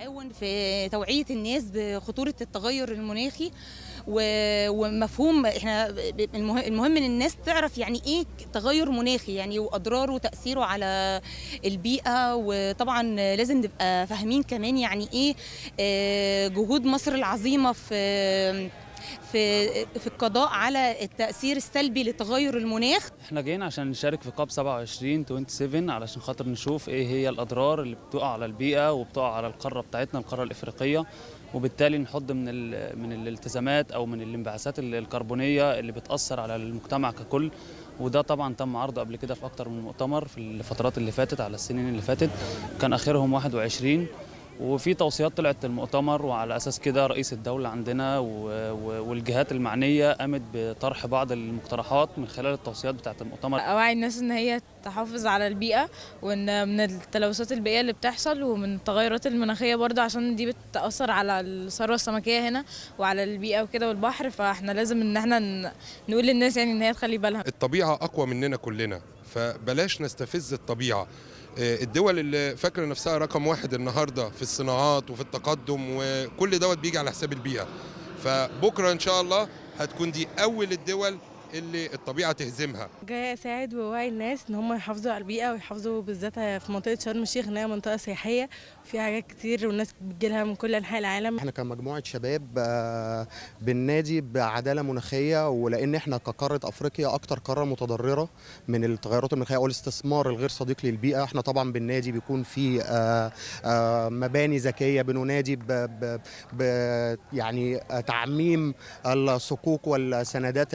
عاون في توعية الناس بخطورة التغير المناخي ومفهوم احنا المهم ان الناس تعرف يعني ايه تغير مناخي يعني واضراره وتاثيره على البيئه وطبعا لازم نبقى فاهمين كمان يعني ايه آه، جهود مصر العظيمه في في في القضاء على التاثير السلبي لتغير المناخ احنا جايين عشان نشارك في كاب 27 27 علشان خاطر نشوف ايه هي الاضرار اللي بتقع على البيئه وبتقع على القاره بتاعتنا القاره الافريقيه وبالتالي نحد من من الالتزامات او من الانبعاثات الكربونيه اللي بتاثر على المجتمع ككل وده طبعا تم عرضه قبل كده في اكتر من مؤتمر في الفترات اللي فاتت على السنين اللي فاتت كان اخرهم 21 وفي توصيات طلعت المؤتمر وعلى اساس كده رئيس الدوله عندنا والجهات المعنيه قامت بطرح بعض المقترحات من خلال التوصيات بتاعه المؤتمر اوعي الناس ان هي تحافظ على البيئه وان من التلوثات البيئيه اللي بتحصل ومن التغيرات المناخيه برضه عشان دي بتاثر على الثروه السمكيه هنا وعلى البيئه وكده والبحر فاحنا لازم ان احنا نقول للناس يعني ان هي تخلي بالها الطبيعه اقوى مننا كلنا فبلاش نستفز الطبيعه الدول اللي فاكره نفسها رقم واحد النهارده في الصناعات وفي التقدم وكل دوت بيجي على حساب البيئه فبكره ان شاء الله هتكون دي اول الدول اللي الطبيعه تهزمها جايه اساعد ووعي الناس ان هم يحافظوا على البيئه ويحافظوا بالذات في منطقه شرم الشيخ انها منطقه سياحيه وفيها حاجات كتير والناس بتجيلها من كل انحاء العالم احنا كمجموعه شباب آه، بننادي بعداله مناخيه ولان احنا كقاره افريقيا اكتر قاره متضرره من التغيرات المناخيه او الاستثمار الغير صديق للبيئه احنا طبعا بننادي بيكون في آه، آه، مباني ذكيه بننادي ب يعني تعميم الصكوك والسندات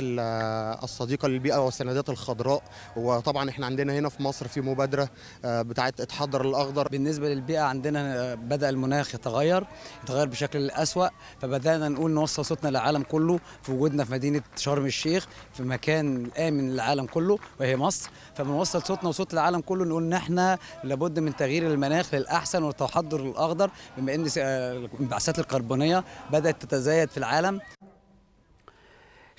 الصديقه للبيئه والسندات الخضراء وطبعا احنا عندنا هنا في مصر في مبادره آه، بتاعه اتحضر الاخضر بالنسبه للبيئه عندنا آه، بدا المناخ يتغير يتغير بشكل اسوء فبدانا نقول نوصل صوتنا للعالم كله في وجودنا في مدينه شرم الشيخ في مكان امن للعالم كله وهي مصر فبنوصل صوتنا وصوت العالم كله نقول ان احنا لابد من تغيير المناخ للاحسن والتحضر الاخضر بما ان آه، الانبعاثات الكربونيه بدات تتزايد في العالم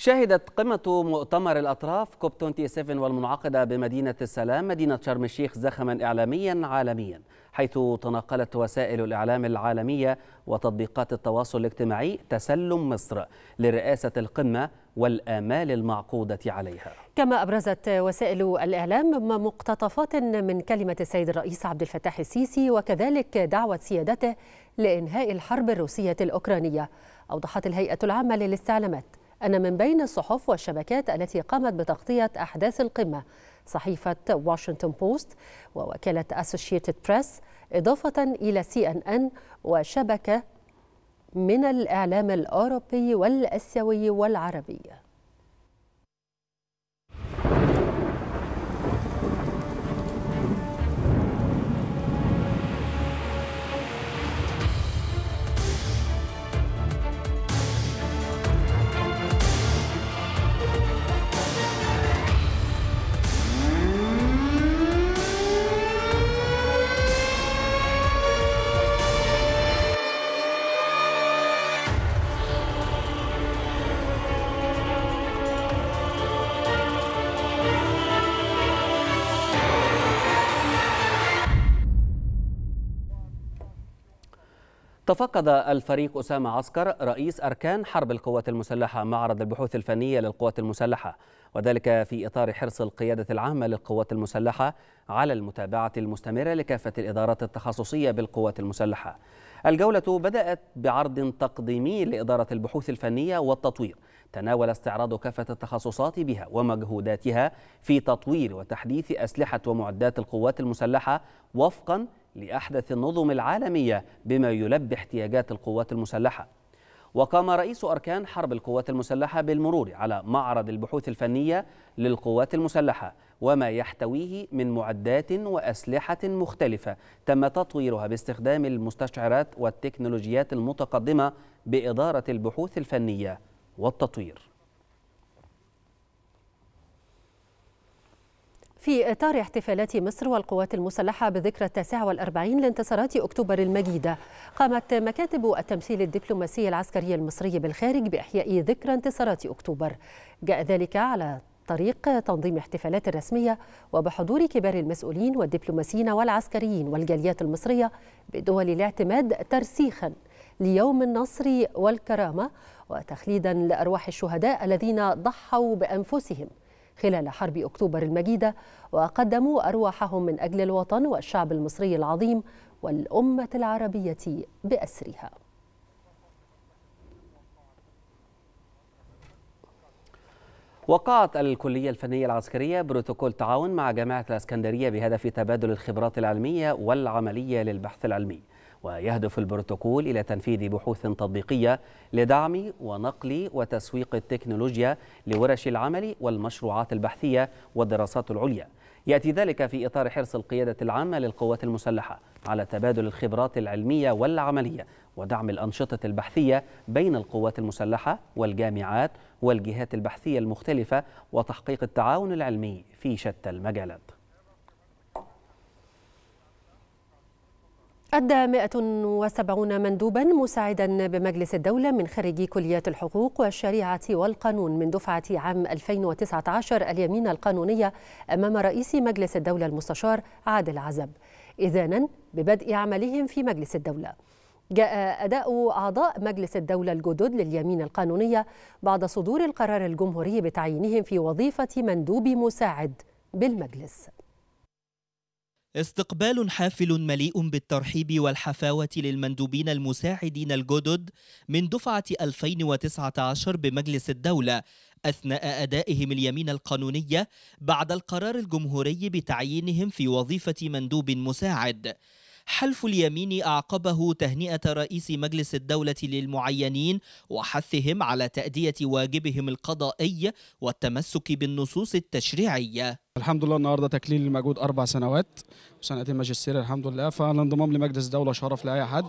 شهدت قمة مؤتمر الأطراف كوب 27 والمنعقدة بمدينة السلام مدينة شرم الشيخ زخما إعلاميا عالميا حيث تناقلت وسائل الإعلام العالمية وتطبيقات التواصل الاجتماعي تسلم مصر لرئاسة القمة والآمال المعقودة عليها كما أبرزت وسائل الإعلام مقتطفات من كلمة السيد الرئيس عبد الفتاح السيسي وكذلك دعوة سيادته لإنهاء الحرب الروسية الأوكرانية أوضحت الهيئة العامة للاستعلامات أن من بين الصحف والشبكات التي قامت بتغطية أحداث القمة صحيفة واشنطن بوست ووكالة أسوشيتد بريس إضافة إلى سي أن أن وشبكة من الإعلام الأوروبي والأسيوي والعربي تفقد الفريق أسامة عسكر رئيس أركان حرب القوات المسلحة معرض البحوث الفنية للقوات المسلحة وذلك في إطار حرص القيادة العامة للقوات المسلحة على المتابعة المستمرة لكافة الإدارات التخصصية بالقوات المسلحة الجولة بدأت بعرض تقديمي لإدارة البحوث الفنية والتطوير تناول استعراض كافة التخصصات بها ومجهوداتها في تطوير وتحديث أسلحة ومعدات القوات المسلحة وفقا لأحدث النظم العالمية بما يلبي احتياجات القوات المسلحة وقام رئيس أركان حرب القوات المسلحة بالمرور على معرض البحوث الفنية للقوات المسلحة وما يحتويه من معدات وأسلحة مختلفة تم تطويرها باستخدام المستشعرات والتكنولوجيات المتقدمة بإدارة البحوث الفنية والتطوير في إطار احتفالات مصر والقوات المسلحة بذكرى التاسعة والأربعين لانتصارات أكتوبر المجيدة قامت مكاتب التمثيل الدبلوماسي العسكري المصري بالخارج بإحياء ذكرى انتصارات أكتوبر جاء ذلك على طريق تنظيم احتفالات رسمية وبحضور كبار المسؤولين والدبلوماسيين والعسكريين والجاليات المصرية بدول الاعتماد ترسيخا ليوم النصر والكرامة وتخليدا لأرواح الشهداء الذين ضحوا بأنفسهم خلال حرب أكتوبر المجيدة وقدموا أرواحهم من أجل الوطن والشعب المصري العظيم والأمة العربية بأسرها وقعت الكلية الفنية العسكرية بروتوكول تعاون مع جامعة الإسكندرية بهدف تبادل الخبرات العلمية والعملية للبحث العلمي ويهدف البروتوكول إلى تنفيذ بحوث تطبيقية لدعم ونقل وتسويق التكنولوجيا لورش العمل والمشروعات البحثية والدراسات العليا يأتي ذلك في إطار حرص القيادة العامة للقوات المسلحة على تبادل الخبرات العلمية والعملية ودعم الأنشطة البحثية بين القوات المسلحة والجامعات والجهات البحثية المختلفة وتحقيق التعاون العلمي في شتى المجالات أدى 170 مندوبا مساعدا بمجلس الدولة من خريجي كليات الحقوق والشريعة والقانون من دفعة عام 2019 اليمين القانونية أمام رئيس مجلس الدولة المستشار عادل عزب إذانا ببدء عملهم في مجلس الدولة جاء أداء أعضاء مجلس الدولة الجدد لليمين القانونية بعد صدور القرار الجمهوري بتعيينهم في وظيفة مندوب مساعد بالمجلس استقبال حافل مليء بالترحيب والحفاوة للمندوبين المساعدين الجدد من دفعة 2019 بمجلس الدولة أثناء أدائهم اليمين القانونية بعد القرار الجمهوري بتعيينهم في وظيفة مندوب مساعد حلف اليمين أعقبه تهنئة رئيس مجلس الدولة للمعينين وحثهم على تأدية واجبهم القضائي والتمسك بالنصوص التشريعية الحمد لله النهارده تكليل المجهود اربع سنوات وسنتين ماجستير الحمد لله فالانضمام لمجلس الدوله شرف لاي حد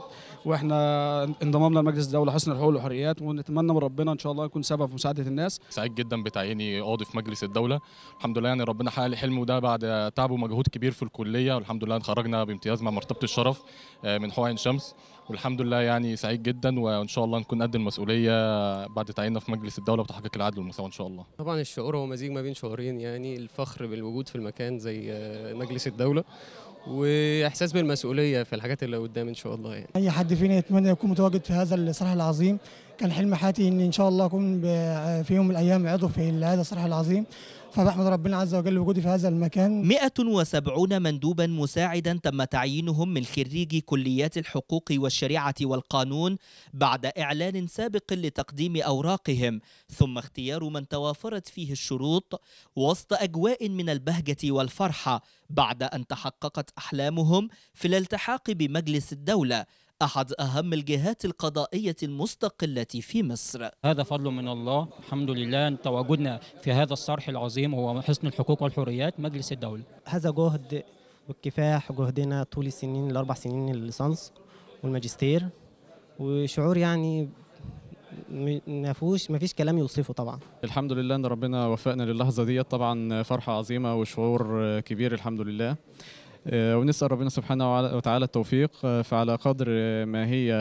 واحنا انضمامنا لمجلس الدوله حسن الحقوق والحريات ونتمنى من ربنا ان شاء الله يكون سبب في مساعده الناس سعيد جدا بتعييني قاضي في مجلس الدوله الحمد لله يعني ربنا حقق لي حلمه ده بعد تعب ومجهود كبير في الكليه والحمد لله اتخرجنا بامتياز مع مرتبه الشرف آه، من حقوق عين شمس والحمد لله يعني سعيد جدا وان شاء الله نكون قد المسؤوليه بعد تعييننا في مجلس الدوله بتحقيق العدل والمساواه ان شاء الله. طبعا الشعور هو مزيج ما بين شعورين يعني الفخر بالوجود في المكان زي آه، مجلس الدوله واحساس بالمسؤوليه في الحاجات اللي قدام ان شاء الله يعني. اي حد فينا يتمنى يكون متواجد في هذا الصرح العظيم كان حلم حياتي ان ان شاء الله اكون آه، في يوم من الايام عضو في هذا الصرح العظيم فبحمد ربنا عز وجل وجودي في هذا المكان 170 مندوبا مساعدا تم تعيينهم من خريجي كليات الحقوق والشريعة والقانون بعد إعلان سابق لتقديم أوراقهم ثم اختيار من توافرت فيه الشروط وسط أجواء من البهجة والفرحة بعد أن تحققت أحلامهم في الالتحاق بمجلس الدولة أحد أهم الجهات القضائية المستقلة في مصر هذا فضل من الله الحمد لله أن تواجدنا في هذا الصرح العظيم هو حصن الحقوق والحريات مجلس الدولة هذا جهد والكفاح جهدنا طول السنين الأربع سنين الليسانس والماجستير وشعور يعني ما فيهوش ما فيش كلام يوصفه طبعا الحمد لله ان ربنا وفقنا للحظه ديت طبعا فرحه عظيمه وشعور كبير الحمد لله آه، ونسأل ربنا سبحانه وتعالى التوفيق آه، فعلى قدر ما هي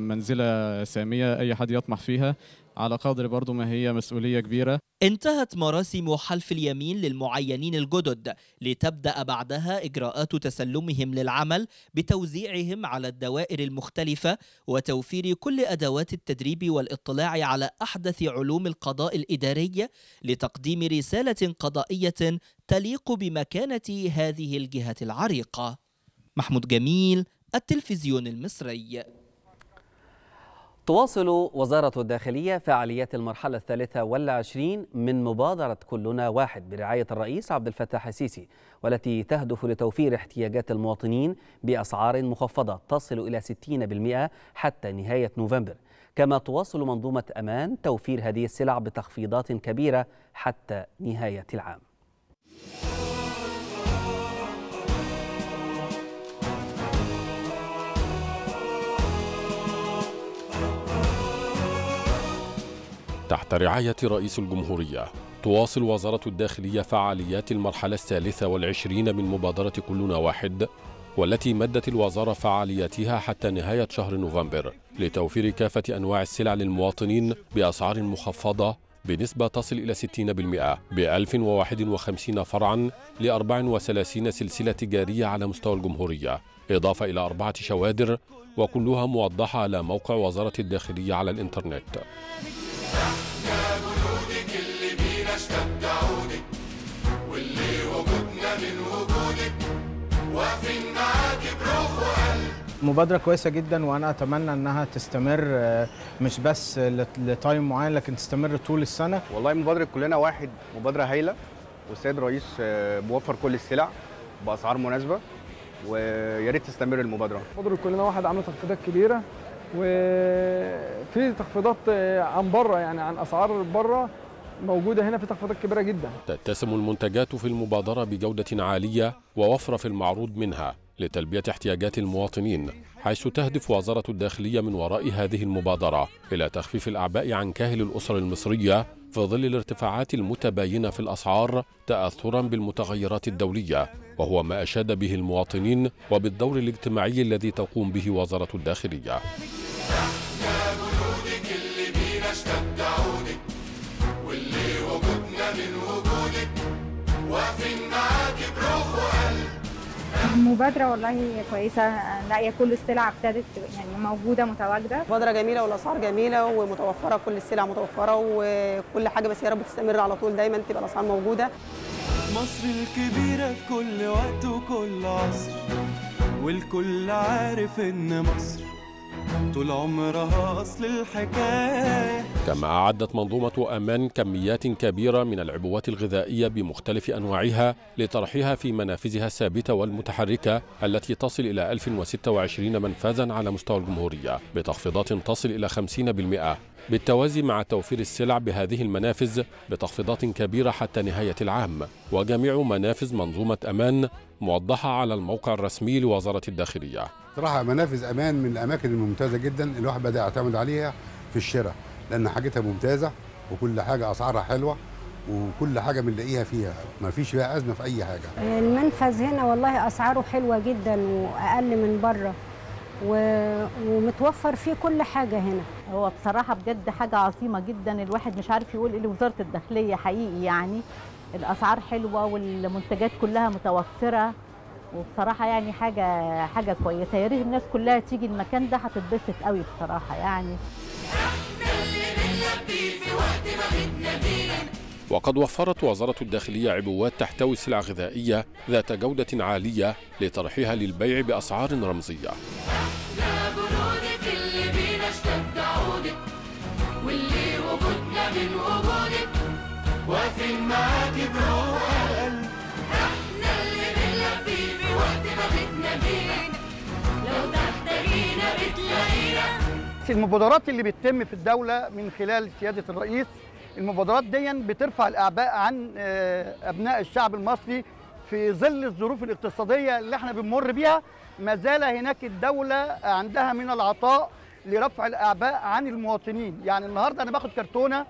منزلة سامية أي حد يطمح فيها على قدر برضو ما هي مسؤولية كبيرة انتهت مراسم حلف اليمين للمعينين الجدد لتبدأ بعدها إجراءات تسلمهم للعمل بتوزيعهم على الدوائر المختلفة وتوفير كل أدوات التدريب والاطلاع على أحدث علوم القضاء الإداري لتقديم رسالة قضائية تليق بمكانة هذه الجهة العريقة محمود جميل التلفزيون المصري تواصل وزارة الداخلية فعاليات المرحلة الثالثة والعشرين من مبادرة كلنا واحد برعاية الرئيس عبد الفتاح السيسي والتي تهدف لتوفير احتياجات المواطنين بأسعار مخفضة تصل إلى 60% حتى نهاية نوفمبر كما تواصل منظومة أمان توفير هذه السلع بتخفيضات كبيرة حتى نهاية العام تحت رعاية رئيس الجمهورية تواصل وزارة الداخلية فعاليات المرحلة الثالثة والعشرين من مبادرة كلنا واحد والتي مدت الوزارة فعالياتها حتى نهاية شهر نوفمبر لتوفير كافة أنواع السلع للمواطنين بأسعار مخفضة بنسبة تصل إلى 60% ب 1051 فرعا ل 34 سلسلة تجارية على مستوى الجمهورية إضافة إلى أربعة شوادر وكلها موضحة على موقع وزارة الداخلية على الإنترنت احنا جنودك اللي بينا اشتد عودك واللي وجودنا من وجودك واقفين معاك بروح وقلب مبادرة كويسة جدا وأنا أتمنى أنها تستمر آه، مش بس لتايم معين لكن تستمر طول السنة والله مبادرة كلنا واحد مبادرة هايلة والسيد الرئيس آه، بيوفر كل السلع بأسعار مناسبة ويا ريت تستمر المبادرة مبادرة كلنا واحد عاملة تخفيضات كبيرة وفي تخفيضات آه، عن بره يعني عن اسعار بره موجوده هنا في تخفيضات كبيره جدا. تتسم المنتجات في المبادره بجوده عاليه ووفره في المعروض منها لتلبيه احتياجات المواطنين، حيث تهدف وزاره الداخليه من وراء هذه المبادره الى تخفيف الاعباء عن كاهل الاسر المصريه في ظل الارتفاعات المتباينه في الاسعار تاثرا بالمتغيرات الدوليه وهو ما أشاد به المواطنين وبالدور الاجتماعي الذي تقوم به وزارة الداخلية واللي وجودنا من وجودك واقفين معاكي بروح وقلب مبادرة والله كويسة لاقية كل السلع ابتدت يعني موجودة متواجدة مبادرة جميلة والأسعار جميلة ومتوفرة كل السلع متوفرة وكل حاجة بس يا رب تستمر على طول دايما تبقى الأسعار موجودة مصر الكبيرة في كل وقت وكل عصر والكل عارف إن مصر طول عمرها أصل الحكاية كما أعدت منظومة أمان كميات كبيرة من العبوات الغذائية بمختلف أنواعها لطرحها في منافذها الثابتة والمتحركة التي تصل إلى 1026 منفذا على مستوى الجمهورية بتخفيضات تصل إلى 50% بالتوازي مع توفير السلع بهذه المنافذ بتخفيضات كبيرة حتى نهاية العام وجميع منافذ منظومة أمان موضحة على الموقع الرسمي لوزارة الداخلية صراحة منافذ أمان من الأماكن الممتازة جدا الواحد بدأ يعتمد عليها في الشراء لأن حاجتها ممتازة وكل حاجة أسعارها حلوة وكل حاجه بنلاقيها فيها ما فيش فيها ازمه في اي حاجه المنفذ هنا والله اسعاره حلوه جدا واقل من بره ومتوفر فيه كل حاجه هنا هو بصراحه بجد حاجه عظيمه جدا الواحد مش عارف يقول ايه لوزاره الداخليه حقيقي يعني الاسعار حلوه والمنتجات كلها متوفره وبصراحه يعني حاجه حاجه كويسه يا ريت الناس كلها تيجي المكان ده هتتبسط قوي بصراحه يعني احنا اللي بنلبي في وقت ما بتنبي وقد وفرت وزارة الداخلية عبوات تحتوي سلع غذائية ذات جودة عالية لطرحها للبيع بأسعار رمزية واللي وجودنا من وجودك معاك احنا اللي وقت بينا لو تحتاجينا في المبادرات اللي بتتم في الدولة من خلال سيادة الرئيس المبادرات دي بترفع الاعباء عن آه، ابناء الشعب المصري في ظل الظروف الاقتصاديه اللي احنا بنمر بيها ما زال هناك الدوله عندها من العطاء لرفع الاعباء عن المواطنين يعني النهارده انا باخد كرتونه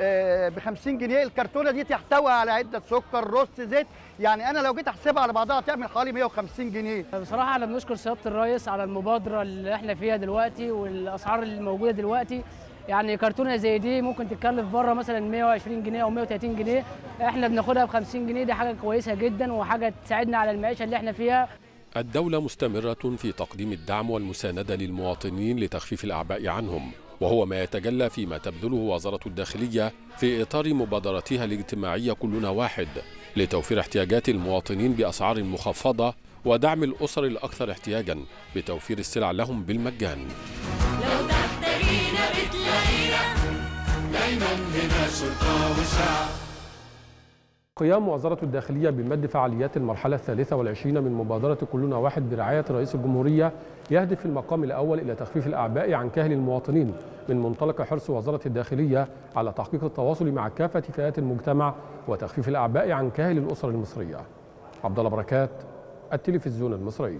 آه، ب 50 جنيه الكرتونه دي تحتوي على عده سكر رز زيت يعني انا لو جيت احسبها على بعضها تعمل حوالي 150 جنيه بصراحه احنا بنشكر سياده الرئيس على المبادره اللي احنا فيها دلوقتي والاسعار اللي موجوده دلوقتي يعني كرتونه زي دي ممكن تتكلف بره مثلا 120 جنيه او 130 جنيه احنا بناخدها ب 50 جنيه دي حاجه كويسه جدا وحاجه تساعدنا على المعيشه اللي احنا فيها الدولة مستمرة في تقديم الدعم والمساندة للمواطنين لتخفيف الأعباء عنهم وهو ما يتجلى فيما تبذله وزارة الداخلية في إطار مبادرتها الاجتماعية كلنا واحد لتوفير احتياجات المواطنين بأسعار مخفضة ودعم الأسر الأكثر احتياجا بتوفير السلع لهم بالمجان بتلاقينا بتلاقينا دايما هنا شرطة وشعب قيام وزارة الداخلية بمد فعاليات المرحلة الثالثة والعشرين من مبادرة كلنا واحد برعاية رئيس الجمهورية يهدف في المقام الأول إلى تخفيف الأعباء عن كاهل المواطنين من منطلق حرص وزارة الداخلية على تحقيق التواصل مع كافة فئات المجتمع وتخفيف الأعباء عن كاهل الأسر المصرية عبد الله بركات التلفزيون المصري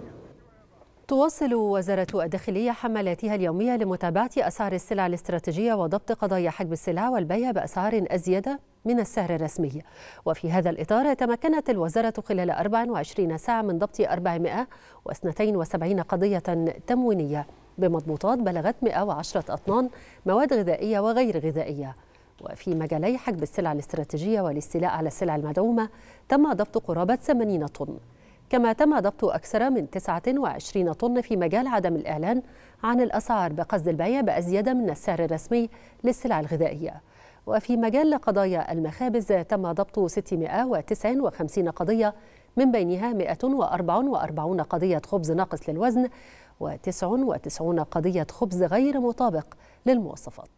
تواصل وزارة الداخلية حملاتها اليومية لمتابعة أسعار السلع الاستراتيجية وضبط قضايا حجب السلع والبيع بأسعار أزيد من السعر الرسمي وفي هذا الإطار تمكنت الوزارة خلال 24 ساعة من ضبط 472 قضية تموينية بمضبوطات بلغت 110 أطنان مواد غذائية وغير غذائية وفي مجالي حجب السلع الاستراتيجية والاستيلاء على السلع المدعومة تم ضبط قرابة 80 طن كما تم ضبط أكثر من 29 طن في مجال عدم الإعلان عن الأسعار بقصد البيع بأزيد من السعر الرسمي للسلع الغذائية وفي مجال قضايا المخابز تم ضبط 659 قضية من بينها 144 قضية خبز ناقص للوزن و99 قضية خبز غير مطابق للمواصفات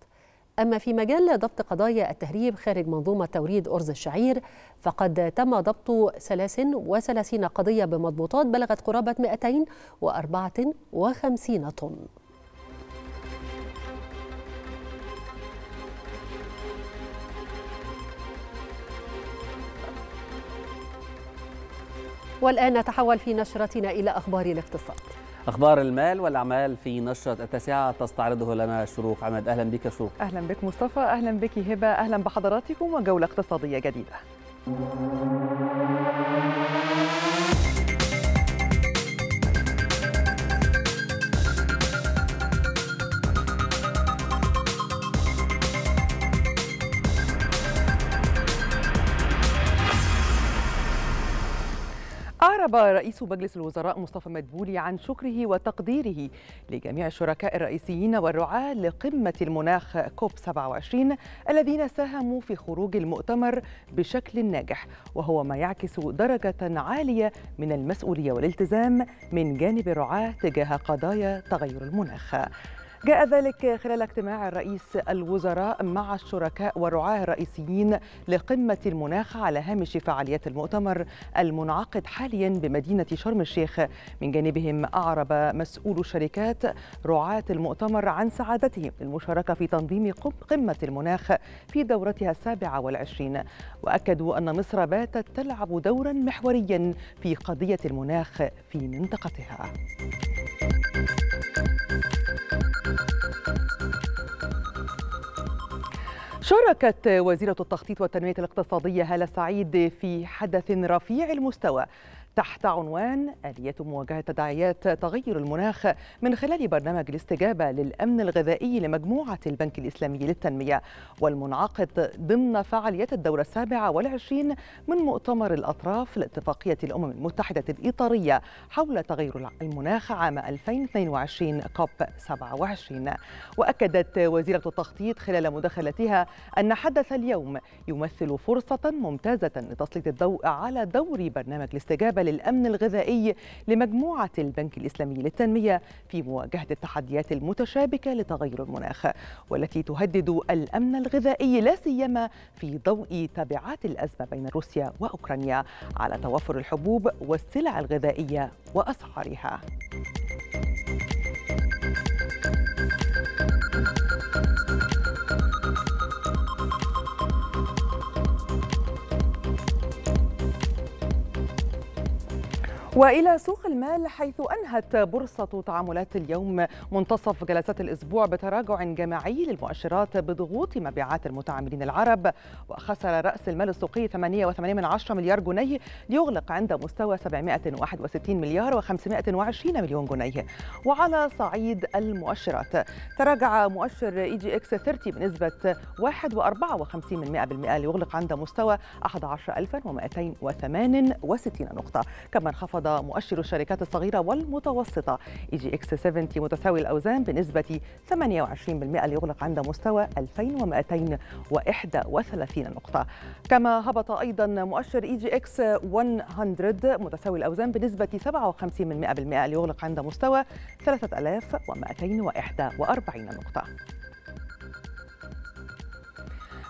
أما في مجال ضبط قضايا التهريب خارج منظومة توريد أرز الشعير فقد تم ضبط 33 قضية بمضبوطات بلغت قرابة 254 طن والآن نتحول في نشرتنا إلى أخبار الاقتصاد أخبار المال والأعمال في نشرة التاسعة تستعرضه لنا شروق عماد أهلا بك شروق أهلا بك مصطفى أهلا بك هبة أهلا بحضراتكم وجولة اقتصادية جديدة أعرب رئيس مجلس الوزراء مصطفى مدبولي عن شكره وتقديره لجميع الشركاء الرئيسيين والرعاة لقمة المناخ كوب 27 الذين ساهموا في خروج المؤتمر بشكل ناجح وهو ما يعكس درجة عالية من المسؤولية والالتزام من جانب الرعاة تجاه قضايا تغير المناخ. جاء ذلك خلال اجتماع رئيس الوزراء مع الشركاء والرعاة الرئيسيين لقمة المناخ على هامش فعاليات المؤتمر المنعقد حاليا بمدينة شرم الشيخ من جانبهم أعرب مسؤول الشركات رعاة المؤتمر عن سعادتهم للمشاركة في تنظيم قمة المناخ في دورتها السابعة والعشرين وأكدوا أن مصر باتت تلعب دورا محوريا في قضية المناخ في منطقتها شاركت وزيرة التخطيط والتنمية الاقتصادية هالة سعيد في حدث رفيع المستوى تحت عنوان آلية مواجهة تداعيات تغير المناخ من خلال برنامج الاستجابة للأمن الغذائي لمجموعة البنك الإسلامي للتنمية والمنعقد ضمن فعاليات الدورة السابعة والعشرين من مؤتمر الأطراف لاتفاقية الأمم المتحدة الإطارية حول تغير المناخ عام 2022 كوب 27 وأكدت وزيرة التخطيط خلال مداخلتها أن حدث اليوم يمثل فرصة ممتازة لتسليط الضوء على دور برنامج الاستجابة للأمن الغذائي لمجموعة البنك الإسلامي للتنمية في مواجهة التحديات المتشابكة لتغير المناخ والتي تهدد الأمن الغذائي لا سيما في ضوء تبعات الأزمة بين روسيا وأوكرانيا على توفر الحبوب والسلع الغذائية وأسعارها. والى سوق المال حيث انهت بورصه تعاملات اليوم منتصف جلسات الاسبوع بتراجع جماعي للمؤشرات بضغوط مبيعات المتعاملين العرب وخسر راس المال السوقي 8.8 مليار جنيه ليغلق عند مستوى 761 مليار و520 مليون جنيه وعلى صعيد المؤشرات تراجع مؤشر اي جي اكس 30 بنسبه 1.54% ليغلق عند مستوى 11268 نقطه كما انخفض مؤشر الشركات الصغيرة والمتوسطة اي جي اكس 70 متساوي الأوزان بنسبة 28% ليغلق عند مستوى 2231 نقطة كما هبط أيضا مؤشر اي جي اكس 100 متساوي الأوزان بنسبة 57% ليغلق عند مستوى 3241 نقطة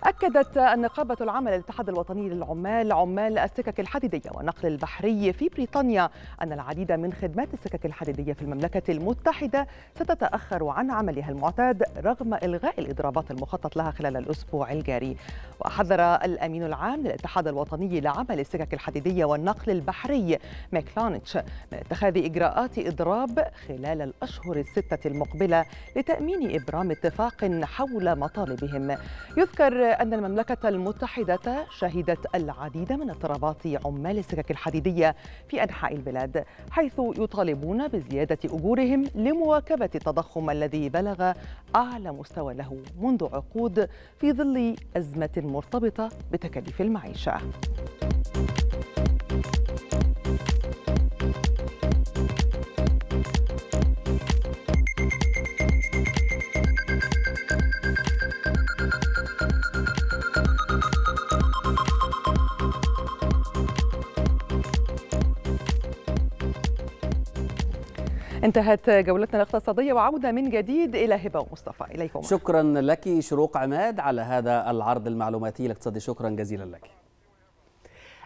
أكدت النقابة العامة للاتحاد الوطني للعمال عمال السكك الحديدية والنقل البحري في بريطانيا أن العديد من خدمات السكك الحديدية في المملكة المتحدة ستتأخر عن عملها المعتاد رغم إلغاء الإضرابات المخطط لها خلال الأسبوع الجاري وحذر الأمين العام للاتحاد الوطني لعمل السكك الحديدية والنقل البحري ماكلانتش من اتخاذ إجراءات إضراب خلال الأشهر الستة المقبلة لتأمين إبرام اتفاق حول مطالبهم يذكر أن المملكة المتحدة شهدت العديد من اضطرابات عمال السكك الحديدية في أنحاء البلاد حيث يطالبون بزيادة أجورهم لمواكبة التضخم الذي بلغ أعلى مستوى له منذ عقود في ظل أزمة مرتبطة بتكاليف المعيشة انتهت جولتنا الاقتصادية وعودة من جديد إلى هبة ومصطفى إليكم شكرا لك شروق عماد على هذا العرض المعلوماتي الاقتصادي شكرا جزيلا لك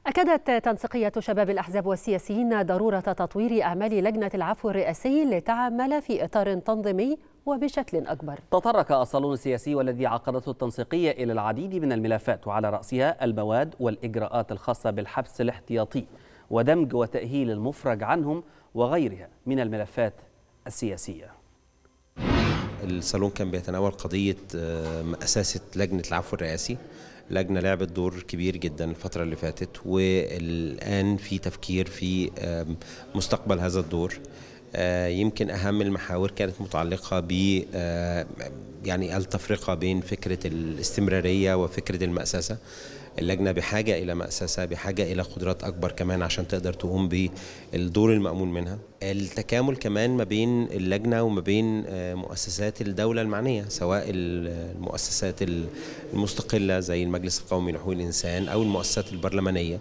أكدت تنسيقية شباب الأحزاب والسياسيين ضرورة تطوير أعمال لجنة العفو الرئاسي لتعمل في إطار تنظيمي وبشكل أكبر تطرق الصالون السياسي والذي عقدته التنسيقية إلى العديد من الملفات وعلى رأسها المواد والإجراءات الخاصة بالحبس الاحتياطي ودمج وتأهيل المفرج عنهم وغيرها من الملفات السياسية الصالون كان بيتناول قضية مأساسة آه، لجنة العفو الرئاسي لجنة لعبت دور كبير جدا الفترة اللي فاتت والآن في تفكير في آه، مستقبل هذا الدور آه، يمكن أهم المحاور كانت متعلقة ب يعني التفرقة بين فكرة الاستمرارية وفكرة المأساسة اللجنه بحاجه الى مأسسه بحاجه الى قدرات اكبر كمان عشان تقدر تقوم بالدور المأمون منها التكامل كمان ما بين اللجنه وما بين آه، مؤسسات الدوله المعنيه سواء المؤسسات المستقله زي المجلس القومي لحقوق الانسان او المؤسسات البرلمانيه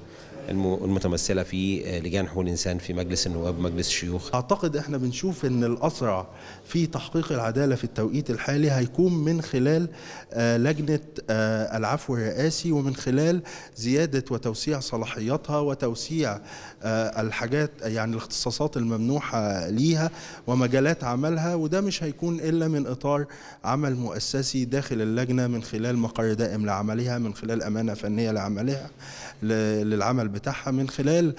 المتمثله في آه، لجان حقوق الانسان في مجلس النواب مجلس الشيوخ اعتقد احنا بنشوف ان الاسرع في تحقيق العداله في التوقيت الحالي هيكون من خلال آه، لجنه آه، العفو الرئاسي ومن خلال زياده وتوسيع صلاحياتها وتوسيع آه، الحاجات يعني الاختصاصات الممنوحه ليها ومجالات عملها وده مش هيكون الا من اطار عمل مؤسسي داخل اللجنه من خلال مقر دائم لعملها من خلال امانه فنيه لعملها للعمل بتاعها من خلال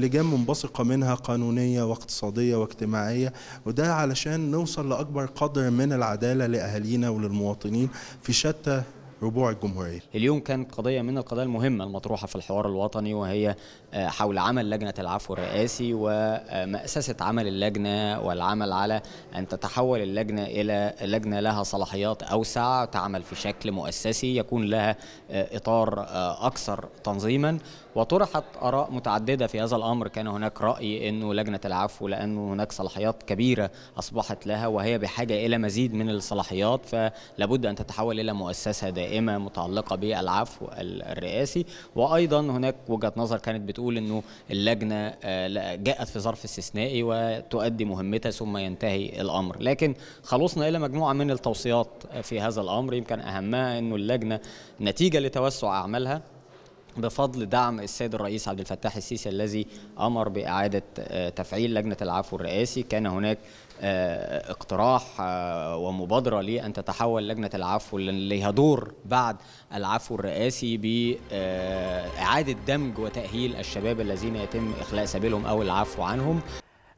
لجان منبثقه منها قانونيه واقتصاديه واجتماعيه وده علشان نوصل لأكبر قدر من العدالة لأهالينا وللمواطنين في شتى ربوع الجمهورية اليوم كانت قضية من القضايا المهمة المطروحة في الحوار الوطني وهي آه، حول عمل لجنة العفو الرئاسي ومأسسة عمل اللجنة والعمل على أن تتحول اللجنة إلى لجنة لها صلاحيات أوسع تعمل في شكل مؤسسي يكون لها آه، إطار آه، أكثر تنظيما وطرحت آراء متعددة في هذا الأمر كان هناك رأي أنه لجنة العفو لأنه هناك صلاحيات كبيرة أصبحت لها وهي بحاجة إلى مزيد من الصلاحيات فلابد أن تتحول إلى مؤسسة دائمة متعلقة بالعفو الرئاسي وأيضا هناك وجهة نظر كانت بتقول بتقول انه اللجنه آه، جاءت في ظرف استثنائي وتؤدي مهمتها ثم ينتهي الامر لكن خلصنا الى مجموعه من التوصيات آه، في هذا الامر يمكن اهمها انه اللجنه نتيجه لتوسع اعمالها بفضل دعم السيد الرئيس عبد الفتاح السيسي الذي امر باعاده آه، تفعيل لجنه العفو الرئاسي كان هناك آه، اقتراح آه، ومبادره لان تتحول لجنه العفو ليها دور بعد العفو الرئاسي باعاده آه، دمج وتاهيل الشباب الذين يتم اخلاء سبيلهم او العفو عنهم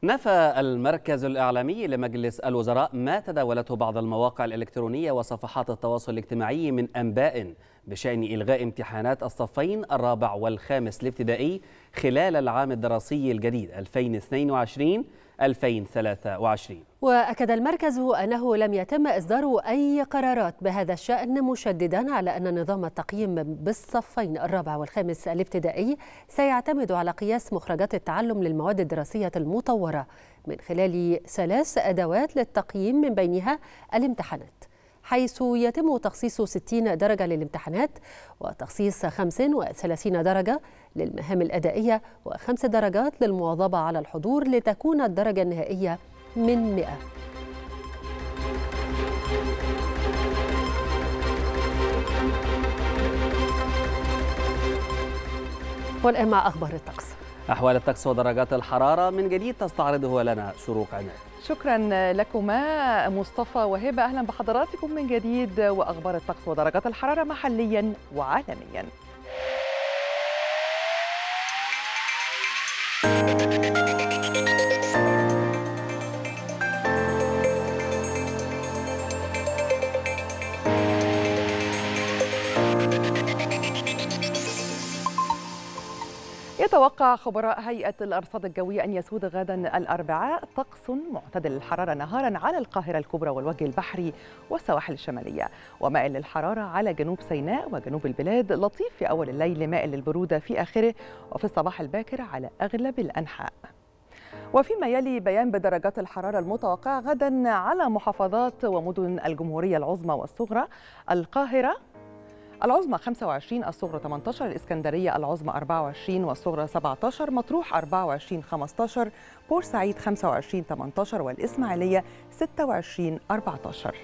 نفى المركز الإعلامي لمجلس الوزراء ما تداولته بعض المواقع الإلكترونية وصفحات التواصل الاجتماعي من أنباء بشأن إلغاء امتحانات الصفين الرابع والخامس الابتدائي خلال العام الدراسي الجديد 2022 2023 وأكد المركز أنه لم يتم إصدار أي قرارات بهذا الشأن مشددا على أن نظام التقييم بالصفين الرابع والخامس الابتدائي سيعتمد على قياس مخرجات التعلم للمواد الدراسية المطورة من خلال ثلاث أدوات للتقييم من بينها الامتحانات حيث يتم تخصيص 60 درجة للامتحانات وتخصيص 35 درجة للمهام الأدائية وخمس درجات للمواظبة على الحضور لتكون الدرجة النهائية من 100 والآن مع أخبار الطقس أحوال الطقس ودرجات الحرارة من جديد تستعرضه لنا شروق عناد شكرا لكما مصطفى وهبة أهلا بحضراتكم من جديد وأخبار الطقس ودرجات الحرارة محليا وعالميا يتوقع خبراء هيئة الأرصاد الجوية أن يسود غدا الأربعاء طقس معتدل الحرارة نهارا على القاهرة الكبرى والوجه البحري والسواحل الشمالية ومائل للحرارة على جنوب سيناء وجنوب البلاد لطيف في أول الليل مائل للبرودة في آخره وفي الصباح الباكر على أغلب الأنحاء وفيما يلي بيان بدرجات الحرارة المتوقعة غدا على محافظات ومدن الجمهورية العظمى والصغرى القاهرة العظمى 25 الصغرى 18 الإسكندرية العظمى 24 والصغرى 17 مطروح 24 15 بورسعيد 25 18 والإسماعيلية 26 14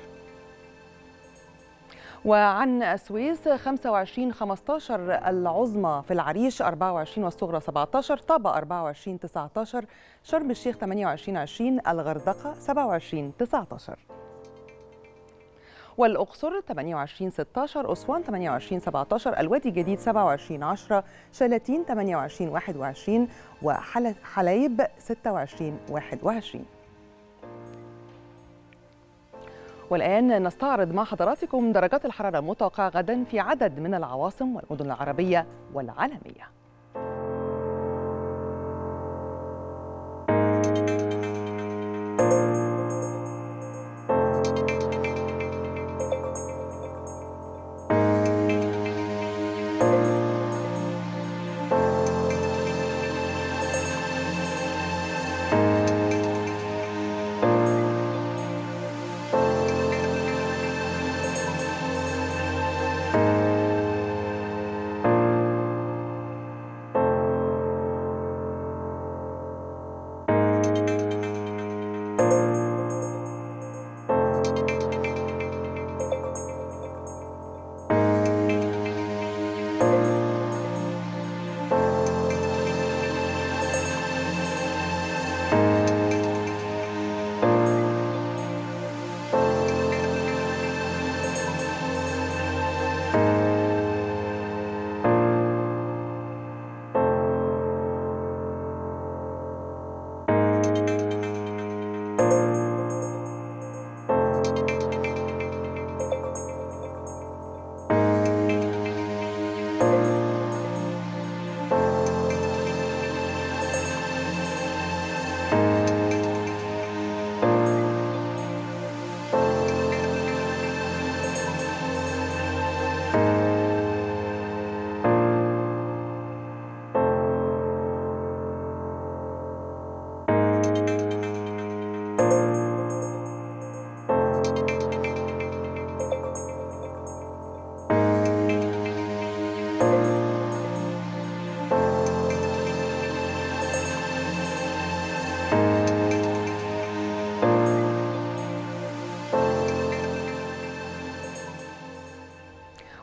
وعن السويس 25 15 العظمى في العريش 24 والصغرى 17 طابة 24 19 شرم الشيخ 28 20 الغردقة 27 19 والأقصر 28 16 أسوان 28 17 الوادي الجديد 27 10 شلاتين 28 21 وحلايب 26 21 والآن نستعرض مع حضراتكم درجات الحرارة المتوقعة غدا في عدد من العواصم والمدن العربية والعالمية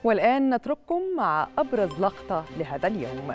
والآن نترككم مع أبرز لقطة لهذا اليوم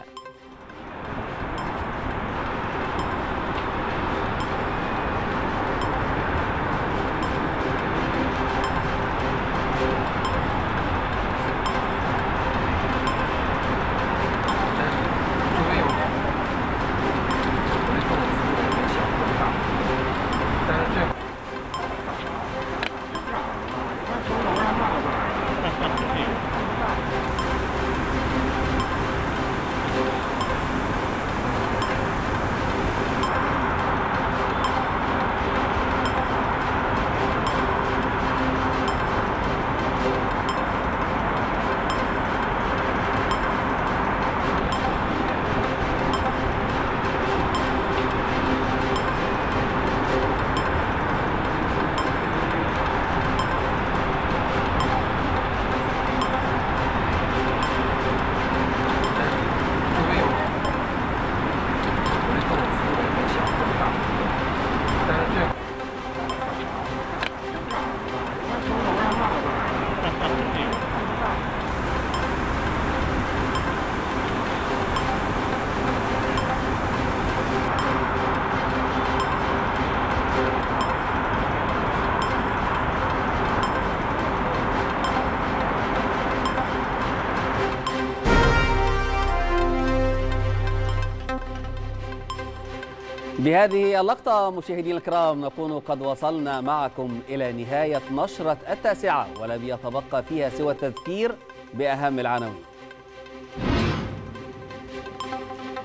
بهذه اللقطة مشاهدينا الكرام نكون قد وصلنا معكم إلى نهاية نشرة التاسعة ولم يتبقى فيها سوى التذكير بأهم العناوين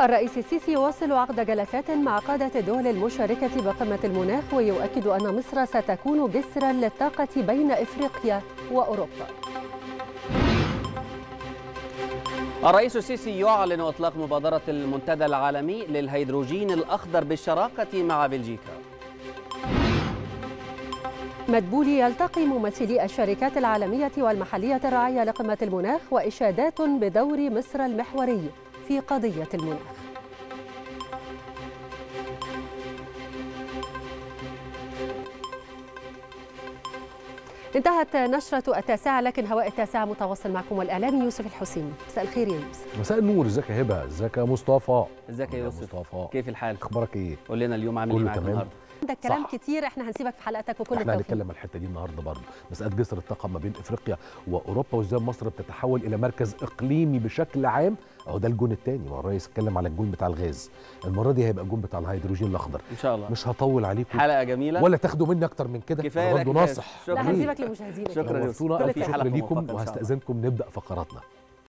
الرئيس السيسي يواصل عقد جلسات مع قادة الدول المشاركة بقمة المناخ ويؤكد أن مصر ستكون جسرا للطاقة بين إفريقيا وأوروبا الرئيس السيسي يعلن اطلاق مبادره المنتدى العالمي للهيدروجين الاخضر بالشراكه مع بلجيكا مدبولي يلتقي ممثلي الشركات العالميه والمحليه الراعيه لقمه المناخ واشادات بدور مصر المحوري في قضيه المناخ انتهت نشرة التاسعة لكن هواء التاسعة متواصل معكم والإعلامي يوسف الحسين مساء الخير يا يوسف مساء النور ازيك يا هبة ازيك يا مصطفى ازيك يا يوسف مصطفى كيف الحال اخبارك ايه قول لنا اليوم عامل ايه معاك النهارده عندك كلام صح. كتير احنا هنسيبك في حلقتك وكل احنا هنتكلم على الحته دي النهارده برضه مساله جسر الطاقه ما بين افريقيا واوروبا وازاي مصر بتتحول الى مركز اقليمي بشكل عام اهو ده الجون الثاني ما الريس اتكلم على الجون بتاع الغاز المره دي هيبقى الجون بتاع الهيدروجين الاخضر ان شاء الله مش هطول عليكم حلقه جميله ولا تاخدوا مني اكتر من كده كفايه برضه ناصح شكرا هسيبك لمشاهدينا شكرا لكم وهستاذنكم نبدا فقراتنا